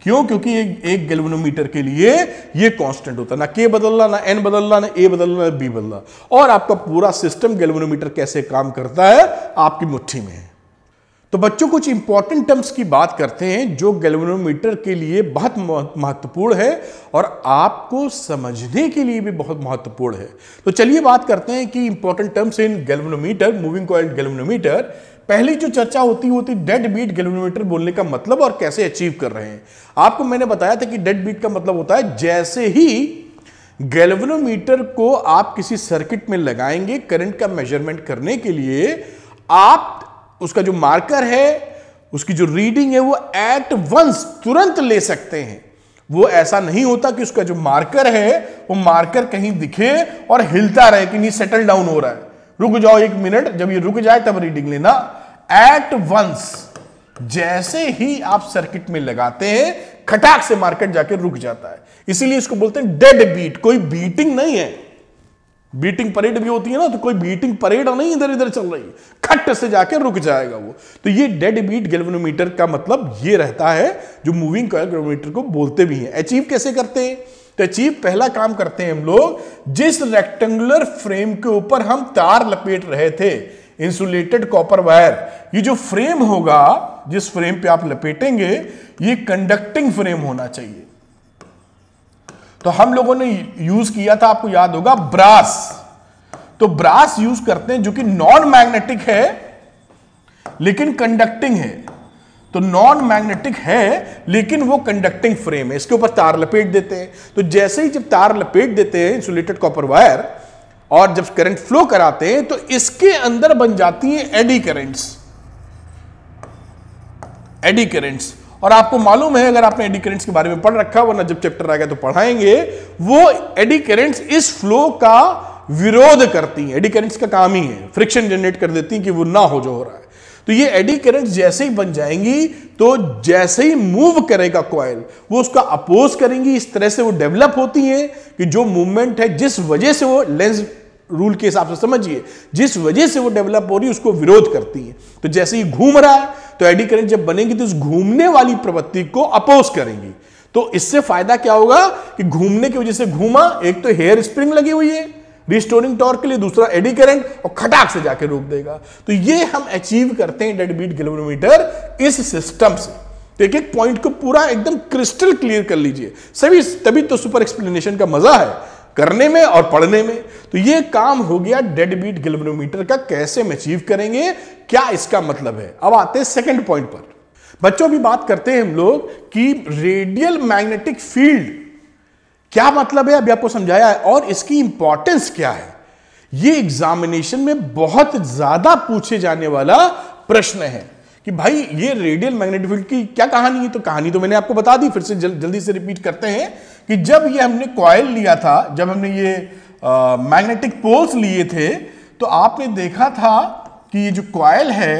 क्यों क्योंकि एक एक गैल्वेनोमीटर के लिए ये कांस्टेंट होता है ना के बदलना ना एन बदलना ना ए बदलना ना बी बदलना और आपका पूरा सिस्टम गैल्वेनोमीटर कैसे काम करता है आपकी मुट्ठी में तो बच्चों कुछ इंपॉर्टेंट टर्म्स की बात करते हैं जो गेलवनोमीटर के लिए बहुत महत्वपूर्ण है और आपको समझने के लिए भी बहुत महत्वपूर्ण है तो चलिए बात करते हैं कि important terms in galvanometer moving coiled galvanometer पहली जो चर्चा होती है होती डेड बीट गैल्वेनोमीटर बोलने का मतलब और कैसे अचीव कर रहे हैं आपको मैंने बताया था कि डेड बीट का मतलब होता है जैसे ही गैल्वेनोमीटर को आप किसी सर्किट में लगाएंगे करंट का मेजरमेंट करने के लिए आप उसका जो मार्कर है उसकी जो रीडिंग है वो एट वंस तुरंत ले सकते हैं वो ऐसा नहीं होता कि उसका जो मार्कर है वो मार्कर कहीं दिखे और हिलता रहे कि नहीं सेटल डाउन हो रहा है रुक जाओ एक मिनट जब ये रुक जाए तब रीडिंग लेना एट वंस जैसे ही आप सर्किट में लगाते हैं खटाक से मार्केट जाके रुक जाता है इसीलिए इसको बोलते हैं डेड बीट कोई बीटिंग नहीं है बीटिंग परेड भी होती है ना तो कोई बीटिंग परेड नहीं इधर इधर चल रही खट से जाके रुक जाएगा वो तो ये डेड बीट गैल्वेनोमीटर का मतलब ये रहता है जो मूविंग कॉयल गैल्वेनोमीटर को बोलते भी हैं अचीव कैसे करते हैं तो अचीव पहला काम करते हैं हम लोग जिस रेक्टेंगुलर फ्रेम के ऊपर हम तार लपेट रहे थे इंसुलेटेड कॉपर वायर ये जो फ्रेम होगा जिस फ्रेम पे आप लपेटेंगे ये कंडक्टिंग फ्रेम होना चाहिए तो हम लोगों ने यूज किया था आपको याद होगा ब्रास तो ब्रास यूज करते हैं जो कि नॉन मैग्नेटिक है लेकिन कंडक्टिंग है तो नॉन मैग्नेटिक है लेकिन वो कंडक्टिंग फ्रेम है इसके ऊपर तार लपेट देते हैं तो जैसे ही जब तार लपेट देते हैं इंसुलेटेड कॉपर वायर और जब करंट फ्लो कराते हैं तो इसके अंदर बन जाती है एडी करेंट्स एडी करेंट्स और आपको मालूम है अगर आपने एडी करेंट्स के बारे में पढ़ रखा वरना जब चैप्टर आएगा तो पढ़ाएंगे वो एडी करेंट्स इस फ्लो का विरोध करती हैं एडी करेंट्स का काम ही है फ्रिक्शन जनरेट कर देती हैं कि वो ना हो जो हो रहा है तो ये एडी करेंट्स जैसे ही बन जाएंगी तो जैसे ही मूव करेगा कॉयल वो उसका अपोज करेंगी इस तरह से वो डेवलप होती है कि जो मूवमेंट है जिस वजह से वो लेंस रूल के हिसाब से समझिए जिस वजह से वो डेवलप हो रही है उसको विरोध करती है तो जैसे ही घूम रहा है तो एडी करेंट जब बनेगी तो उस घूमने वाली प्रवृत्ति को अपोज करेंगी तो इससे फायदा क्या होगा कि घूमने की वजह से घूमा एक तो हेयर स्प्रिंग लगी हुई है रिस्टोरिंग टॉर्क के लिए दूसरा एडी करेंट और खटाक से जाके रोक देगा तो ये हम अचीव करते हैं डेड बीट किलोमीटर इस सिस्टम से तो एक एक पॉइंट को पूरा एकदम क्रिस्टल क्लियर कर लीजिए सभी तभी तो सुपर एक्सप्लेनेशन का मजा है करने में और पढ़ने में तो ये काम हो गया डेड बीट गिलोमीटर का कैसे हम अचीव करेंगे क्या इसका मतलब है अब आते हैं सेकेंड पॉइंट पर बच्चों भी बात करते हैं हम लोग कि रेडियल मैग्नेटिक फील्ड क्या मतलब है अभी आपको समझाया है और इसकी इंपॉर्टेंस क्या है ये एग्जामिनेशन में बहुत ज्यादा पूछे जाने वाला प्रश्न है कि भाई ये रेडियल मैग्नेटिक फील्ड की क्या कहानी है तो कहानी तो मैंने आपको बता दी फिर से जल, जल्दी से रिपीट करते हैं कि जब ये हमने कॉयल लिया था जब हमने ये मैग्नेटिक पोल्स लिए थे तो आपने देखा था कि ये जो कॉयल है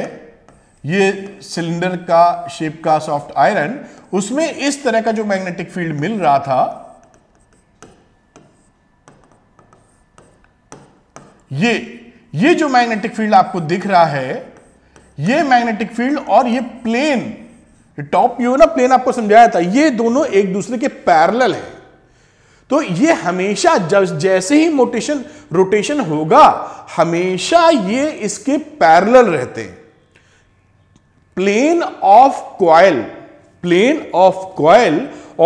ये सिलेंडर का शेप का सॉफ्ट आयरन उसमें इस तरह का जो मैग्नेटिक फील्ड मिल रहा था ये ये जो मैग्नेटिक फील्ड आपको दिख रहा है ये मैग्नेटिक फील्ड और ये प्लेन टॉप व्यू ना प्लेन आपको समझाया था ये दोनों एक दूसरे के पैरल है तो ये हमेशा जब जैसे ही मोटेशन रोटेशन होगा हमेशा ये इसके पैरल रहते हैं plane of coil plane of coil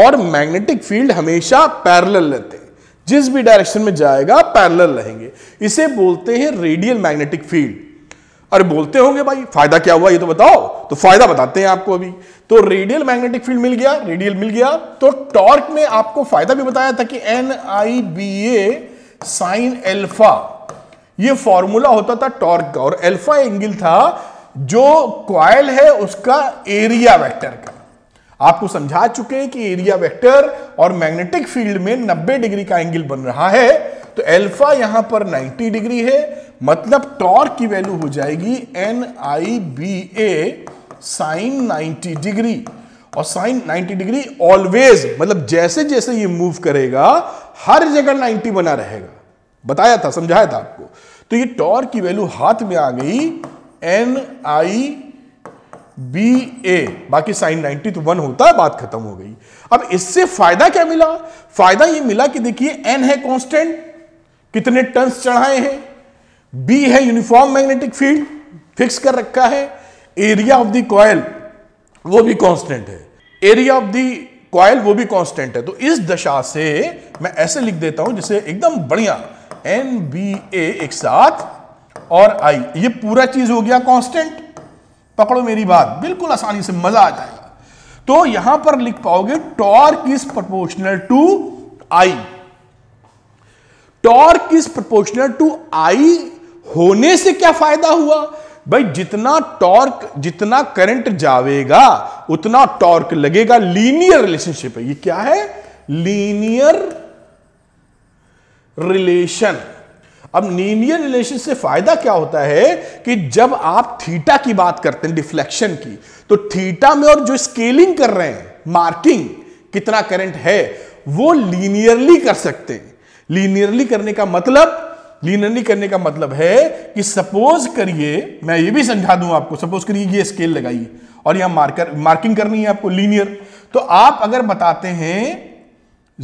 और मैग्नेटिक फील्ड हमेशा पैरल रहते हैं जिस भी डायरेक्शन में जाएगा पैरल रहेंगे इसे बोलते हैं रेडियल मैग्नेटिक फील्ड अरे बोलते होंगे भाई फायदा क्या हुआ ये तो बताओ तो फायदा बताते हैं आपको अभी तो रेडियल मैग्नेटिक फील्ड मिल गया रेडियल मिल गया तो टॉर्क में आपको फायदा भी बताया था कि N I B A sine alpha ये फॉर्मूला होता था टॉर्क का और एल्फा एंगल था जो क्वाइल है उसका एरिया वेक्टर का आपको समझा चुके हैं कि एरिया वेक्टर और मैग्नेटिक फील्ड में 90 डिग्री का एंगल बन रहा है तो एल्फा यहां पर 90 डिग्री है मतलब टॉर्क की वैल्यू हो जाएगी N I B A sine ninety degree और साइन 90 डिग्री ऑलवेज मतलब जैसे जैसे ये मूव करेगा हर जगह 90 बना रहेगा बताया था समझाया था आपको तो ये टॉर्क की वैल्यू हाथ में आ गई एन आई बी ए बाकी साइन 90 तो वन होता है बात खत्म हो गई अब इससे फायदा क्या मिला फायदा ये मिला कि देखिए एन है कांस्टेंट कितने टन्स चढ़ाए हैं बी है यूनिफॉर्म मैग्नेटिक फील्ड फिक्स कर रखा है एरिया ऑफ दी कॉयल वो भी कांस्टेंट है एरिया ऑफ दी कॉयल वो भी कांस्टेंट है तो इस दशा से मैं ऐसे लिख देता हूं जिसे एकदम बढ़िया एन बी ए एक साथ और आई ये पूरा चीज हो गया कांस्टेंट पकड़ो मेरी बात बिल्कुल आसानी से मजा आ जाएगा तो यहां पर लिख पाओगे torque is proportional to I torque is proportional to I होने से क्या फायदा हुआ भाई जितना टॉर्क जितना करंट जावेगा उतना टॉर्क लगेगा लीनियर रिलेशनशिप है ये क्या है लीनियर रिलेशन अब लीनियर रिलेशन से फायदा क्या होता है कि जब आप थीटा की बात करते हैं डिफ्लेक्शन की तो थीटा में और जो स्केलिंग कर रहे हैं मार्किंग कितना करंट है वो लीनियरली कर सकते हैं लीनियरली करने का मतलब लीनियरली करने का मतलब है कि सपोज करिए मैं ये भी समझा दूं आपको सपोज करिए ये स्केल लगाइए और यहां मार्कर मार्किंग करनी है आपको लीनियर तो आप अगर बताते हैं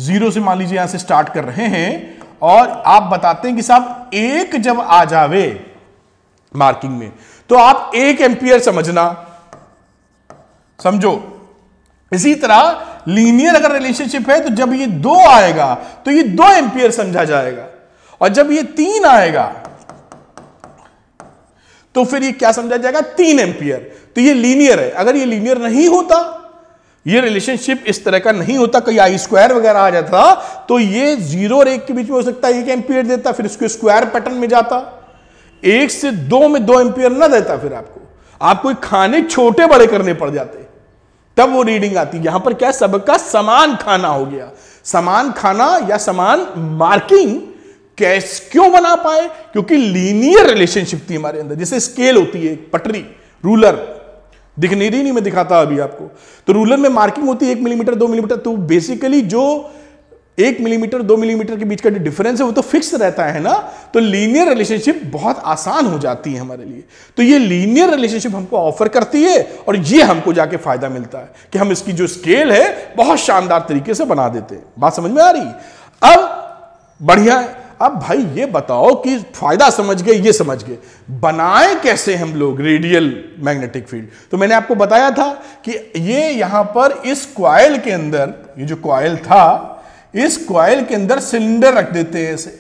जीरो से मान लीजिए यहां से स्टार्ट कर रहे हैं और आप बताते हैं कि साहब एक जब आ जावे मार्किंग में तो आप एक एम्पियर समझना समझो इसी तरह लीनियर अगर रिलेशनशिप है तो जब ये दो आएगा तो ये दो एम्पियर समझा जाएगा और जब ये तीन आएगा तो फिर ये क्या समझा जाएगा तीन एम्पियर तो ये लीनियर है अगर ये लीनियर नहीं होता ये रिलेशनशिप इस तरह का नहीं होता कहीं आई स्क्वायर वगैरह आ जाता तो ये जीरो और एक के बीच में हो सकता है एक एम्पियर देता फिर इसको स्क्वायर पैटर्न में जाता एक से दो में दो एम्पियर ना देता फिर आपको आपको खाने छोटे बड़े करने पड़ जाते तब वो रीडिंग आती यहां पर क्या सबका समान खाना हो गया समान खाना या समान मार्किंग कैस क्यों बना पाए क्योंकि लीनियर रिलेशनशिप थी हमारे अंदर जैसे स्केल होती है पटरी रूलर दिखने नहीं मैं दिखाता अभी आपको तो रूलर में मार्किंग होती है एक मिलीमीटर दो मिलीमीटर तो बेसिकली जो एक मिलीमीटर दो मिलीमीटर के बीच का जो डिफरेंस है वो तो फिक्स रहता है ना तो लीनियर रिलेशनशिप बहुत आसान हो जाती है हमारे लिए तो ये लीनियर रिलेशनशिप हमको ऑफर करती है और ये हमको जाके फायदा मिलता है कि हम इसकी जो स्केल है बहुत शानदार तरीके से बना देते हैं बात समझ में आ रही अब बढ़िया है अब भाई ये बताओ कि फायदा समझ गए ये समझ गए बनाए कैसे हम लोग रेडियल मैग्नेटिक फील्ड तो मैंने आपको बताया था कि ये यहां पर इस क्वाइल के अंदर ये जो क्वाइल था इस क्वाइल के अंदर सिलेंडर रख देते हैं इसे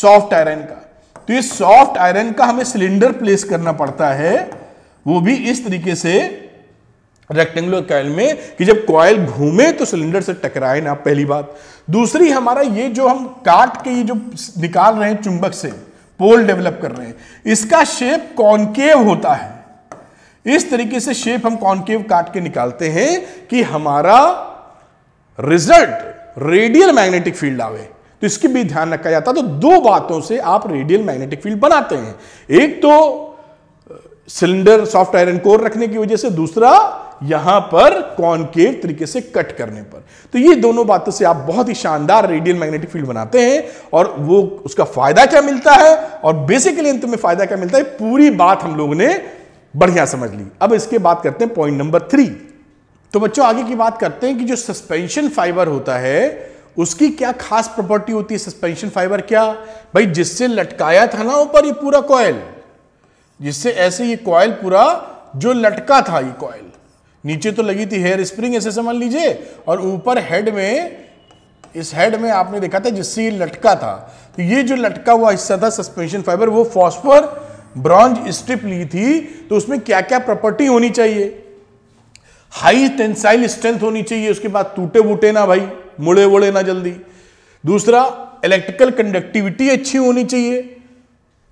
सॉफ्ट आयरन का तो इस सॉफ्ट आयरन का हमें सिलेंडर प्लेस करना पड़ता है वो भी इस तरीके से रेक्टेंगुलर कॉयल में कि जब कॉयल घूमे तो सिलेंडर से टकराए ना पहली बात दूसरी हमारा ये जो हम काट के ये जो निकाल रहे हैं चुंबक से पोल डेवलप कर रहे हैं इसका शेप कॉन्केव होता है इस तरीके से शेप हम कॉनकेव काट के निकालते हैं कि हमारा रिजल्ट रेडियल मैग्नेटिक फील्ड आवे तो इसकी भी ध्यान रखा जाता तो दो बातों से आप रेडियल मैग्नेटिक फील्ड बनाते हैं एक तो सिलेंडर सॉफ्ट आयरन कोर रखने की वजह से दूसरा यहां पर कॉनकेव तरीके से कट करने पर तो ये दोनों बातों से आप बहुत ही शानदार रेडियल मैग्नेटिक फील्ड बनाते हैं और वो उसका फायदा क्या मिलता है और बेसिकली अंत में फायदा क्या मिलता है पूरी बात हम लोगों ने बढ़िया समझ ली अब इसके बात करते हैं पॉइंट नंबर थ्री तो बच्चों आगे की बात करते हैं कि जो सस्पेंशन फाइबर होता है उसकी क्या खास प्रॉपर्टी होती है सस्पेंशन फाइबर क्या भाई जिससे लटकाया था ना ऊपर ये पूरा कॉयल जिससे ऐसे ये कॉयल पूरा जो लटका था ये कॉयल नीचे तो लगी थी हेयर स्प्रिंग ऐसे समझ लीजिए और ऊपर हेड में इस हेड में आपने देखा था जिससे ये लटका था तो ये जो लटका हुआ हिस्सा था सस्पेंशन फाइबर वो फॉस्फर ब्रॉन्ज स्ट्रिप ली थी तो उसमें क्या क्या प्रॉपर्टी होनी चाहिए हाई टेंसाइल स्ट्रेंथ होनी चाहिए उसके बाद टूटे वूटे ना भाई मुड़े वुड़े ना जल्दी दूसरा इलेक्ट्रिकल कंडक्टिविटी अच्छी होनी चाहिए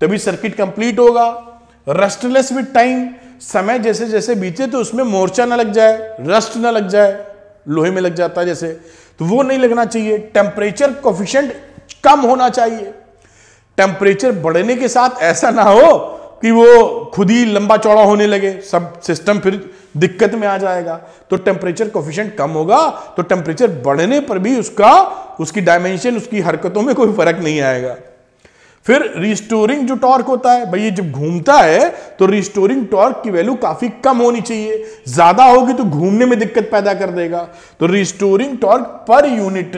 तभी सर्किट कंप्लीट होगा रस्टलेस विद टाइम समय जैसे जैसे बीते तो उसमें मोर्चा ना लग जाए रस्ट ना लग जाए लोहे में लग जाता है जैसे तो वो नहीं लगना चाहिए टेम्परेचर कोफिशेंट कम होना चाहिए टेम्परेचर बढ़ने के साथ ऐसा ना हो कि वो खुद ही लंबा चौड़ा होने लगे सब सिस्टम फिर दिक्कत में आ जाएगा तो टेम्परेचर कोफिशेंट कम होगा तो टेम्परेचर बढ़ने पर भी उसका उसकी डायमेंशन उसकी हरकतों में कोई फर्क नहीं आएगा फिर रिस्टोरिंग जो टॉर्क होता है भाई ये जब घूमता है तो रिस्टोरिंग टॉर्क की वैल्यू काफी कम होनी चाहिए ज्यादा होगी तो घूमने में दिक्कत पैदा कर देगा तो restoring torque per unit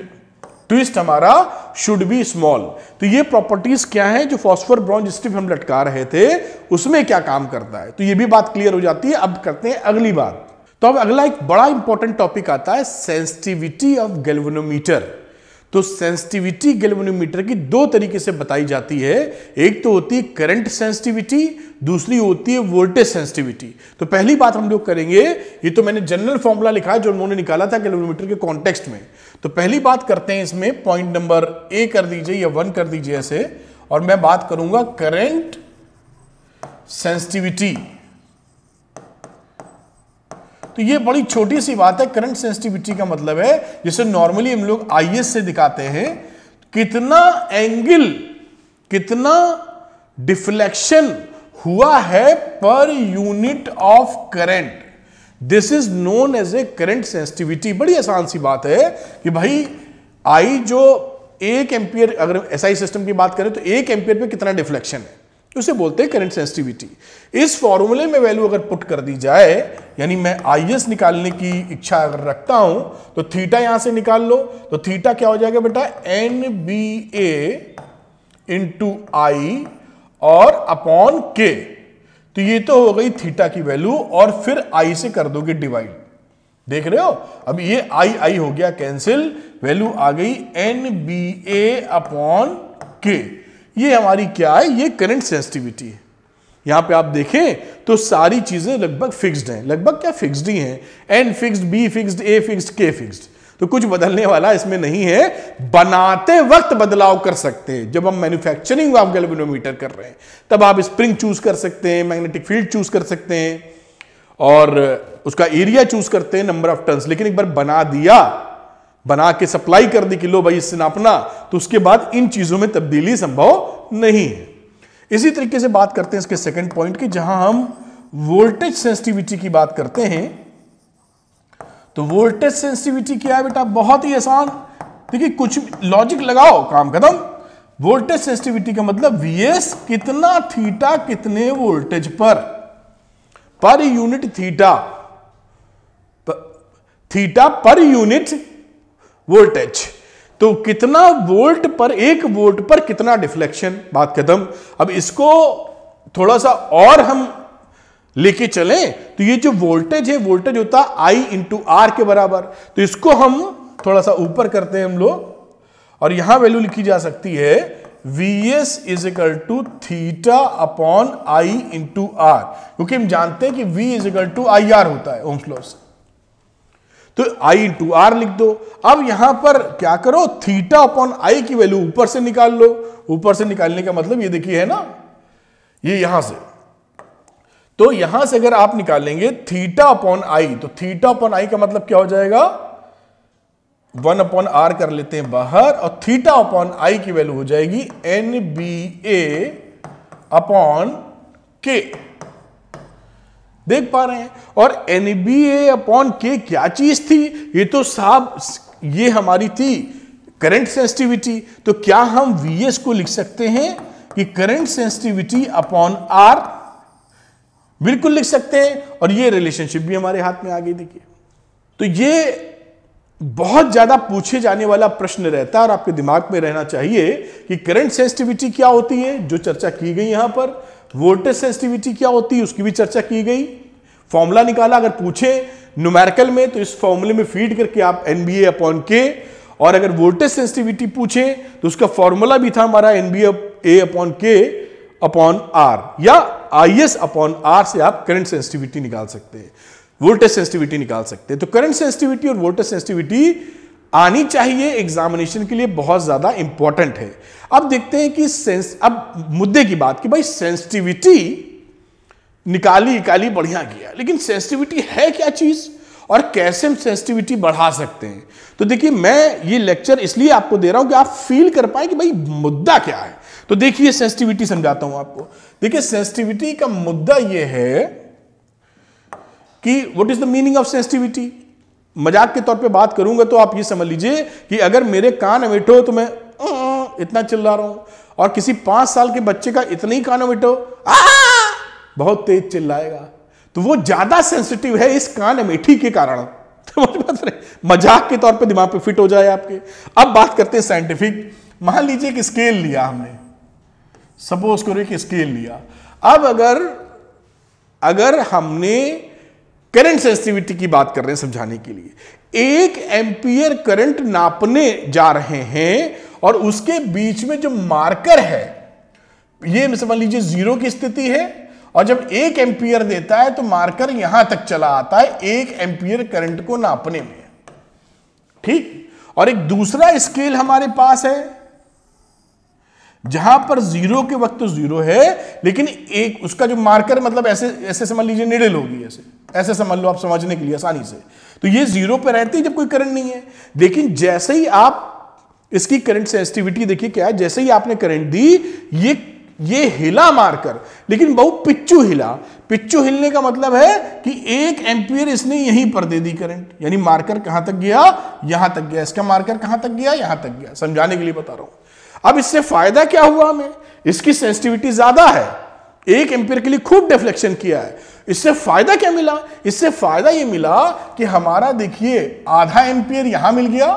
twist हमारा शुड बी स्मॉल तो ये प्रॉपर्टीज क्या है जो फॉस्फर ब्रॉन्ज स्ट्रिप हम लटका रहे थे उसमें क्या काम करता है तो ये भी बात क्लियर हो जाती है अब करते हैं अगली बात तो अब अगला एक बड़ा इंपॉर्टेंट टॉपिक आता है सेंसिटिविटी ऑफ गेलवनोमीटर तो सेंसिटिविटी गैल्वेनोमीटर की दो तरीके से बताई जाती है एक तो होती है करंट सेंसिटिविटी दूसरी होती है वोल्टेज सेंसिटिविटी तो पहली बात हम लोग करेंगे ये तो मैंने जनरल फॉर्मूला लिखा है जो उन्होंने निकाला था गैल्वेनोमीटर के कॉन्टेक्स्ट में तो पहली बात करते हैं इसमें पॉइंट नंबर ए कर दीजिए या वन कर दीजिए ऐसे और मैं बात करूंगा करंट सेंसिटिविटी तो ये बड़ी छोटी सी बात है करंट सेंसिटिविटी का मतलब है जिसे नॉर्मली हम लोग आई से दिखाते हैं कितना एंगल कितना डिफ्लेक्शन हुआ है per unit of current this is known as a current sensitivity बड़ी आसान सी बात है कि भाई आई जो एक एम्पियर अगर एसआई SI सिस्टम की बात करें तो एक एम्पियर पे कितना डिफ्लेक्शन है उसे बोलते हैं करंट सेंसिटिविटी इस फॉर्मूले में वैल्यू अगर पुट कर दी जाए यानी मैं आई निकालने की इच्छा अगर रखता हूं तो थीटा यहां से निकाल लो तो थीटा क्या हो जाएगा बेटा N B A into I और अपॉन के तो ये तो हो गई थीटा की वैल्यू और फिर आई से कर दोगे डिवाइड देख रहे हो अब ये आई आई हो गया कैंसिल वैल्यू आ गई एन बी ए अपॉन के ये हमारी क्या है ये करंट सेंसिटिविटी है यहाँ पे आप देखें तो सारी चीज़ें लगभग फिक्स्ड हैं लगभग क्या फिक्स्ड ही हैं N fixed B fixed A fixed K fixed तो कुछ बदलने वाला इसमें नहीं है बनाते वक्त बदलाव कर सकते हैं जब हम मैन्युफैक्चरिंग ऑफ गैल्वेनोमीटर कर रहे हैं तब आप स्प्रिंग चूज कर सकते हैं मैग्नेटिक फील्ड चूज कर सकते हैं और उसका एरिया चूज करते हैं नंबर ऑफ टर्न्स लेकिन एक बार बना दिया बना के सप्लाई कर दी कि लो भाई इससे नापना तो उसके बाद इन चीजों में तब्दीली संभव नहीं है इसी तरीके से बात करते हैं इसके सेकंड पॉइंट की जहां हम वोल्टेज सेंसिटिविटी की बात करते हैं तो वोल्टेज सेंसिटिविटी क्या है बेटा बहुत ही आसान देखिए कुछ लॉजिक लगाओ काम खत्म वोल्टेज सेंसिटिविटी का मतलब वीएस कितना थीटा कितने वोल्टेज पर per unit theta theta per unit voltage तो कितना वोल्ट पर एक वोल्ट पर कितना डिफ्लेक्शन बात खत्म अब इसको थोड़ा सा और हम लेके चले तो ये जो वोल्टेज है वोल्टेज होता है आई इंटू आर के बराबर तो इसको हम थोड़ा सा ऊपर करते हैं हम लोग और यहां वैल्यू लिखी जा सकती है V S is equal to theta upon I into R क्योंकि हम जानते हैं कि V is equal to I R होता है ओम्सलोस तो आई इंटू आर लिख दो अब यहां पर क्या करो थीटा अपॉन आई की वैल्यू ऊपर से निकाल लो ऊपर से निकालने का मतलब ये देखिए है ना ये यहां से तो यहां से अगर आप निकालेंगे थीटा अपॉन आई तो थीटा अपॉन आई का मतलब क्या हो जाएगा वन अपॉन आर कर लेते हैं बाहर और थीटा अपॉन आई की वैल्यू हो जाएगी एन बी ए अपॉन के देख पा रहे हैं और एन बी ए अपॉन के क्या चीज थी ये तो साहब ये हमारी थी करंट सेंसिटिविटी तो क्या हम वी एस को लिख सकते हैं कि करंट सेंसिटिविटी अपॉन आर बिल्कुल लिख सकते हैं और ये रिलेशनशिप भी हमारे हाथ में आ गई देखिए तो ये बहुत ज्यादा पूछे जाने वाला प्रश्न रहता है और आपके दिमाग में रहना चाहिए कि करंट सेंसिटिविटी क्या होती है जो चर्चा की गई यहां पर वोल्टेज सेंसिटिविटी क्या होती है उसकी भी चर्चा की गई फॉर्मूला निकाला अगर पूछे न्यूमेरिकल में तो इस फॉर्मूले में फीड करके आप एन बी अपॉन के और अगर वोल्टेज सेंसिटिविटी पूछे तो उसका फॉर्मूला भी था हमारा N B A upon K upon R या आई एस अपॉन आर से आप करंट सेंसिटिविटी निकाल सकते हैं वोल्टेज सेंसिटिविटी निकाल सकते हैं तो करंट सेंसिटिविटी और वोल्टेज सेंसिटिविटी आनी चाहिए एग्जामिनेशन के लिए बहुत ज़्यादा इंपॉर्टेंट है अब देखते हैं कि सेंस अब मुद्दे की बात कि भाई सेंसिटिविटी निकाली निकाली बढ़िया किया लेकिन सेंसिटिविटी है क्या चीज़ और कैसे हम सेंसिटिविटी बढ़ा सकते हैं तो देखिए मैं ये लेक्चर इसलिए आपको दे रहा हूं कि आप फील कर पाए कि भाई मुद्दा क्या है तो देखिए सेंसिटिविटी समझाता हूं आपको देखिए सेंसिटिविटी का मुद्दा यह है कि what is the meaning of sensitivity मजाक के तौर पे बात करूंगा तो आप ये समझ लीजिए कि अगर मेरे कान अमेठो तो मैं अं, अं, इतना चिल्ला रहा हूं और किसी पांच साल के बच्चे का इतना ही कान अमेठो बहुत तेज चिल्लाएगा तो वो ज्यादा सेंसिटिव है इस कान अमेठी के कारण मजाक के तौर पे दिमाग पे फिट हो जाए आपके अब बात करते हैं साइंटिफिक मान लीजिए कि स्केल लिया हमने सपोज करो कि स्केल लिया अब अगर अगर हमने करंट सेंसिटिविटी की बात कर रहे हैं समझाने के लिए एक एम्पियर करंट नापने जा रहे हैं और उसके बीच में जो मार्कर है ये समझ लीजिए जीरो की स्थिति है और जब एक एम्पियर देता है तो मार्कर यहां तक चला आता है एक एम्पियर करंट को नापने में ठीक और एक दूसरा स्केल हमारे पास है जहां पर जीरो के वक्त तो जीरो है लेकिन एक उसका जो मार्कर मतलब ऐसे ऐसे समझ लीजिए निडल होगी ऐसे ऐसे समझ लो आप समझने के लिए आसानी से तो ये जीरो पर रहती है जब कोई करंट नहीं है लेकिन जैसे ही आप इसकी करंट सेंसिटिविटी देखिए क्या है जैसे ही आपने करंट दी ये ये हिला मारकर लेकिन बहुत पिच्चू हिला पिच्चू हिलने का मतलब है कि एक एम्पियर इसने यहीं पर दे दी करंट यानी मार्कर कहां तक गया यहां तक गया इसका मार्कर कहां तक गया यहां तक गया समझाने के लिए बता रहा हूं अब इससे फायदा क्या हुआ हमें इसकी सेंसिटिविटी ज्यादा है एक एम्पियर के लिए खूब डिफ्लेक्शन किया है इससे फायदा क्या मिला इससे फायदा यह मिला कि हमारा देखिए आधा एम्पियर यहां मिल गया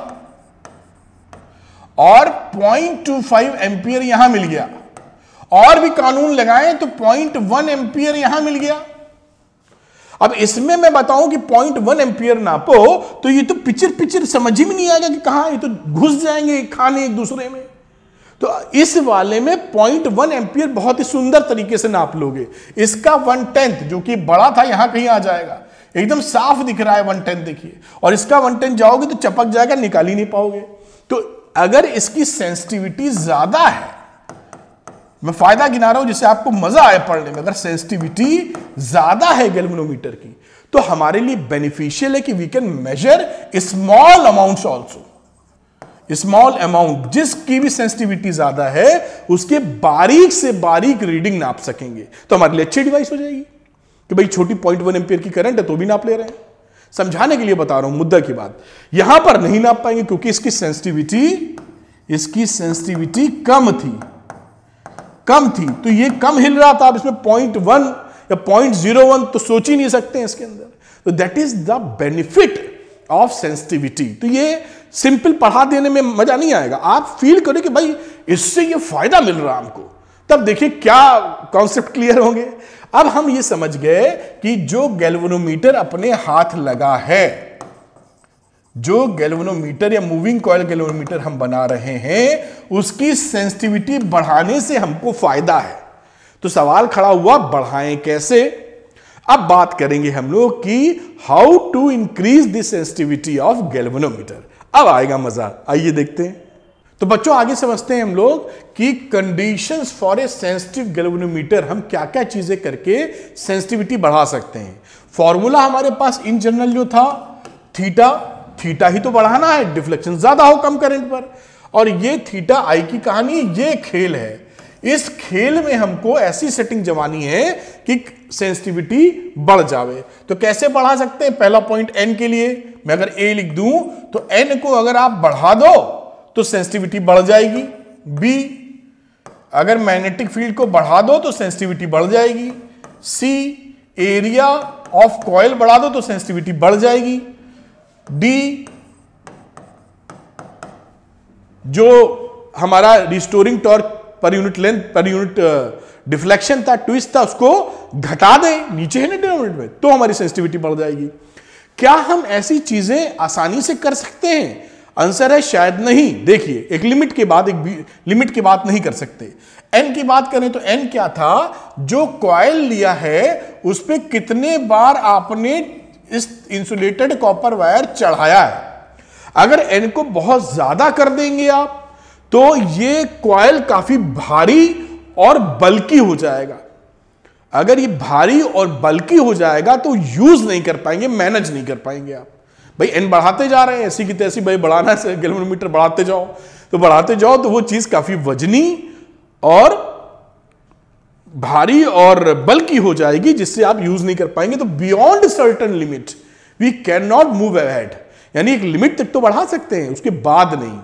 और 0.25 एम्पियर यहां मिल गया और भी कानून लगाए तो 0.1 एम्पियर यहां मिल गया अब इसमें मैं बताऊं कि 0.1 एम्पियर नापो तो ये तो पिचर पिचर समझ ही में नहीं आएगा कि कहा ये तो घुस जाएंगे खाने एक दूसरे में तो इस वाले में पॉइंट वन एम्पियर बहुत ही सुंदर तरीके से नाप लोगे इसका वन टेंथ जो कि बड़ा था यहां कहीं आ जाएगा एकदम साफ दिख रहा है वन टेंथ देखिए और इसका वन टेंथ जाओगे तो चपक जाएगा निकाल ही नहीं पाओगे तो अगर इसकी सेंसिटिविटी ज्यादा है मैं फायदा गिना रहा हूं जिससे आपको मजा आए पढ़ने में अगर सेंसिटिविटी ज्यादा है गेलमोनोमीटर की तो हमारे लिए बेनिफिशियल है कि we can measure small amounts also small amount जिसकी भी सेंसिटिविटी ज्यादा है उसके बारीक से बारीक रीडिंग नाप सकेंगे तो हमारे लिए अच्छी डिवाइस हो जाएगी कि भाई छोटी पॉइंट वन एम्पियर की करंट है तो भी नाप ले रहे हैं समझाने के लिए बता रहा हूं मुद्दा की बात यहां पर नहीं नाप पाएंगे क्योंकि इसकी सेंसिटिविटी इसकी सेंसिटिविटी कम थी कम थी तो ये कम हिल रहा था आप इसमें पॉइंट वन या पॉइंट जीरो वन तो सोच ही नहीं सकते इसके अंदर तो that is the benefit of sensitivity तो ये सिंपल पढ़ा देने में मजा नहीं आएगा आप फील करें कि भाई इससे ये फायदा मिल रहा हमको तब देखिए क्या कॉन्सेप्ट क्लियर होंगे अब हम ये समझ गए कि जो गैल्वेनोमीटर अपने हाथ लगा है जो गैल्वेनोमीटर या मूविंग कॉयल गैल्वेनोमीटर हम बना रहे हैं उसकी सेंसिटिविटी बढ़ाने से हमको फायदा है तो सवाल खड़ा हुआ बढ़ाएं कैसे अब बात करेंगे हम लोग कि how to increase the sensitivity of galvanometer अब आएगा मजा आइए देखते हैं तो बच्चों आगे समझते हैं हम लोग कि conditions for a sensitive galvanometer हम क्या क्या चीजें करके सेंसिटिविटी बढ़ा सकते हैं फॉर्मूला हमारे पास इन जनरल जो था थीटा थीटा ही तो बढ़ाना है डिफ्लेक्शन ज्यादा हो कम करंट पर और ये थीटा आई की कहानी ये खेल है इस खेल में हमको ऐसी सेटिंग जमानी है कि सेंसिटिविटी बढ़ जावे तो कैसे बढ़ा सकते हैं पहला पॉइंट एन के लिए मैं अगर ए लिख दूं तो एन को अगर आप बढ़ा दो तो सेंसिटिविटी बढ़ जाएगी बी अगर मैग्नेटिक फील्ड को बढ़ा दो तो सेंसिटिविटी बढ़ जाएगी सी एरिया ऑफ कॉयल बढ़ा दो तो सेंसिटिविटी बढ़ जाएगी डी जो हमारा restoring torque per unit length per unit deflection था ट्विस्ट था उसको घटा दें नीचे है ना डिनोमिनेटर में तो हमारी सेंसिटिविटी बढ़ जाएगी क्या हम ऐसी चीजें आसानी से कर सकते हैं आंसर है शायद नहीं देखिए एक लिमिट के बाद एक लिमिट के बाद नहीं कर सकते एन की बात करें तो एन क्या था जो कॉयल लिया है उस पर कितने बार आपने इस इंसुलेटेड कॉपर वायर चढ़ाया है अगर एन को बहुत ज्यादा कर देंगे आप तो ये क्वाइल काफी भारी और बल्कि हो जाएगा अगर ये भारी और बल्कि हो जाएगा तो यूज नहीं कर पाएंगे मैनेज नहीं कर पाएंगे आप भाई एन बढ़ाते जा रहे हैं ऐसी की तैसी भाई बढ़ाना से किलोमीटर बढ़ाते जाओ तो बढ़ाते जाओ तो वो चीज काफी वजनी और भारी और बल्कि हो जाएगी जिससे आप यूज नहीं कर पाएंगे तो beyond certain limit we can not move ahead यानी एक लिमिट तक तो बढ़ा सकते हैं उसके बाद नहीं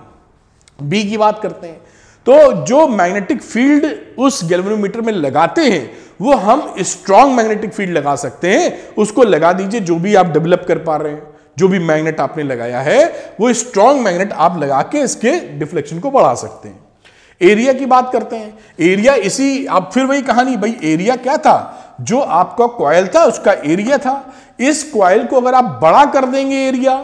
बी की बात करते हैं तो जो मैग्नेटिक फील्ड उस गैल्वेनोमीटर में लगाते हैं वो हम स्ट्रांग मैग्नेटिक फील्ड लगा सकते हैं उसको लगा दीजिए जो भी आप डेवलप कर पा रहे हैं जो भी मैग्नेट आपने लगाया है वो स्ट्रांग मैग्नेट आप लगा के इसके डिफ्लेक्शन को बढ़ा सकते हैं एरिया की बात करते हैं एरिया इसी आप फिर वही कहानी भाई एरिया क्या था जो आपका कॉयल था उसका एरिया था इस कॉयल को अगर आप बड़ा कर देंगे एरिया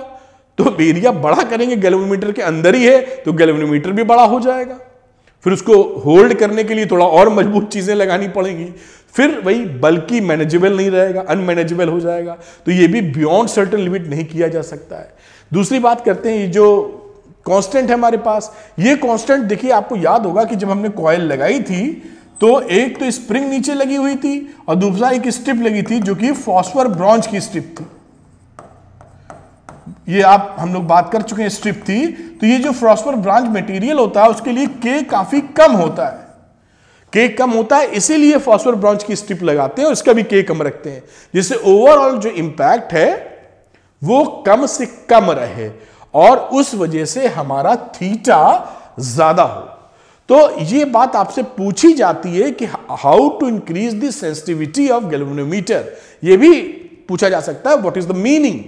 तो एरिया बड़ा करेंगे गैल्वेनोमीटर के अंदर ही है तो गैल्वेनोमीटर भी बड़ा हो जाएगा फिर उसको होल्ड करने के लिए थोड़ा और मजबूत चीज़ें लगानी पड़ेंगी फिर वही बल्कि मैनेजेबल नहीं रहेगा अनमैनेजेबल हो जाएगा तो ये भी बियॉन्ड सर्टन लिमिट नहीं किया जा सकता है दूसरी बात करते हैं ये जो कांस्टेंट है हमारे पास ये कांस्टेंट देखिए आपको याद होगा कि जब हमने कॉयल लगाई थी तो एक तो स्प्रिंग नीचे लगी हुई थी और दूसरा एक स्ट्रिप लगी थी जो कि फॉस्फर ब्रॉन्ज की स्ट्रिप थी ये आप हम लोग बात कर चुके हैं स्ट्रिप थी तो ये जो फ्रॉस्फर ब्रांच मटेरियल होता है उसके लिए के काफ़ी कम होता है के कम होता है इसीलिए फॉस्फर ब्रांच की स्ट्रिप लगाते हैं और इसका भी के कम रखते हैं जिससे ओवरऑल जो इम्पैक्ट है वो कम से कम रहे और उस वजह से हमारा थीटा ज़्यादा हो तो ये बात आपसे पूछी जाती है कि how to increase the sensitivity of galvanometer ये भी पूछा जा सकता है what is the meaning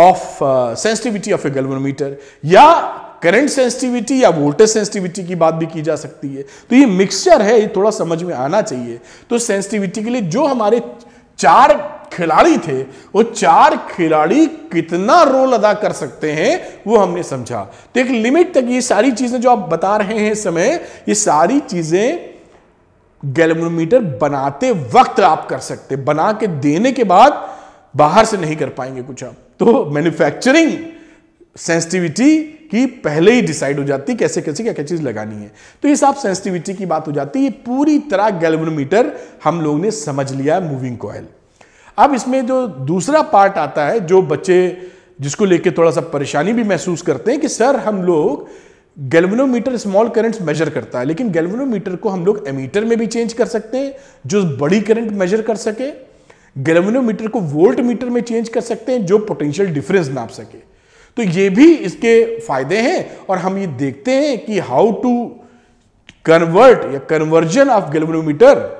of sensitivity of a galvanometer या करंट सेंसिटिविटी या वोल्टेज सेंसिटिविटी की बात भी की जा सकती है तो ये मिक्सचर है ये थोड़ा समझ में आना चाहिए तो सेंसिटिविटी के लिए जो हमारे चार खिलाड़ी थे वो चार खिलाड़ी कितना रोल अदा कर सकते हैं वो हमने समझा तो एक लिमिट तक ये सारी चीजें जो आप बता रहे हैं समय ये सारी चीजें गैल्वेनोमीटर बनाते वक्त आप कर सकते बना के देने के बाद बाहर से नहीं कर पाएंगे कुछ आप तो मैन्युफैक्चरिंग सेंसिटिविटी की पहले ही डिसाइड हो जाती कैसे कैसे क्या क्या चीज़ लगानी है तो ये साफ सेंसिटिविटी की बात हो जाती है पूरी तरह गैल्वनोमीटर हम लोग ने समझ लिया है मूविंग कॉयल अब इसमें जो दूसरा पार्ट आता है जो बच्चे जिसको लेके थोड़ा सा परेशानी भी महसूस करते हैं कि सर हम लोग गैल्वनोमीटर स्मॉल करंट मेजर करता है लेकिन गैल्वनोमीटर को हम लोग एमीटर में भी चेंज कर सकते हैं जो बड़ी करंट मेजर कर सके गैल्वेनोमीटर को वोल्ट मीटर में चेंज कर सकते हैं जो पोटेंशियल डिफरेंस नाप सके तो ये भी इसके फायदे हैं और हम ये देखते हैं कि हाउ टू कन्वर्ट या conversion of galvanometer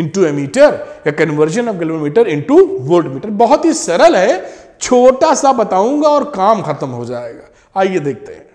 into ammeter या conversion of galvanometer into voltmeter बहुत ही सरल है छोटा सा बताऊंगा और काम खत्म हो जाएगा आइए देखते हैं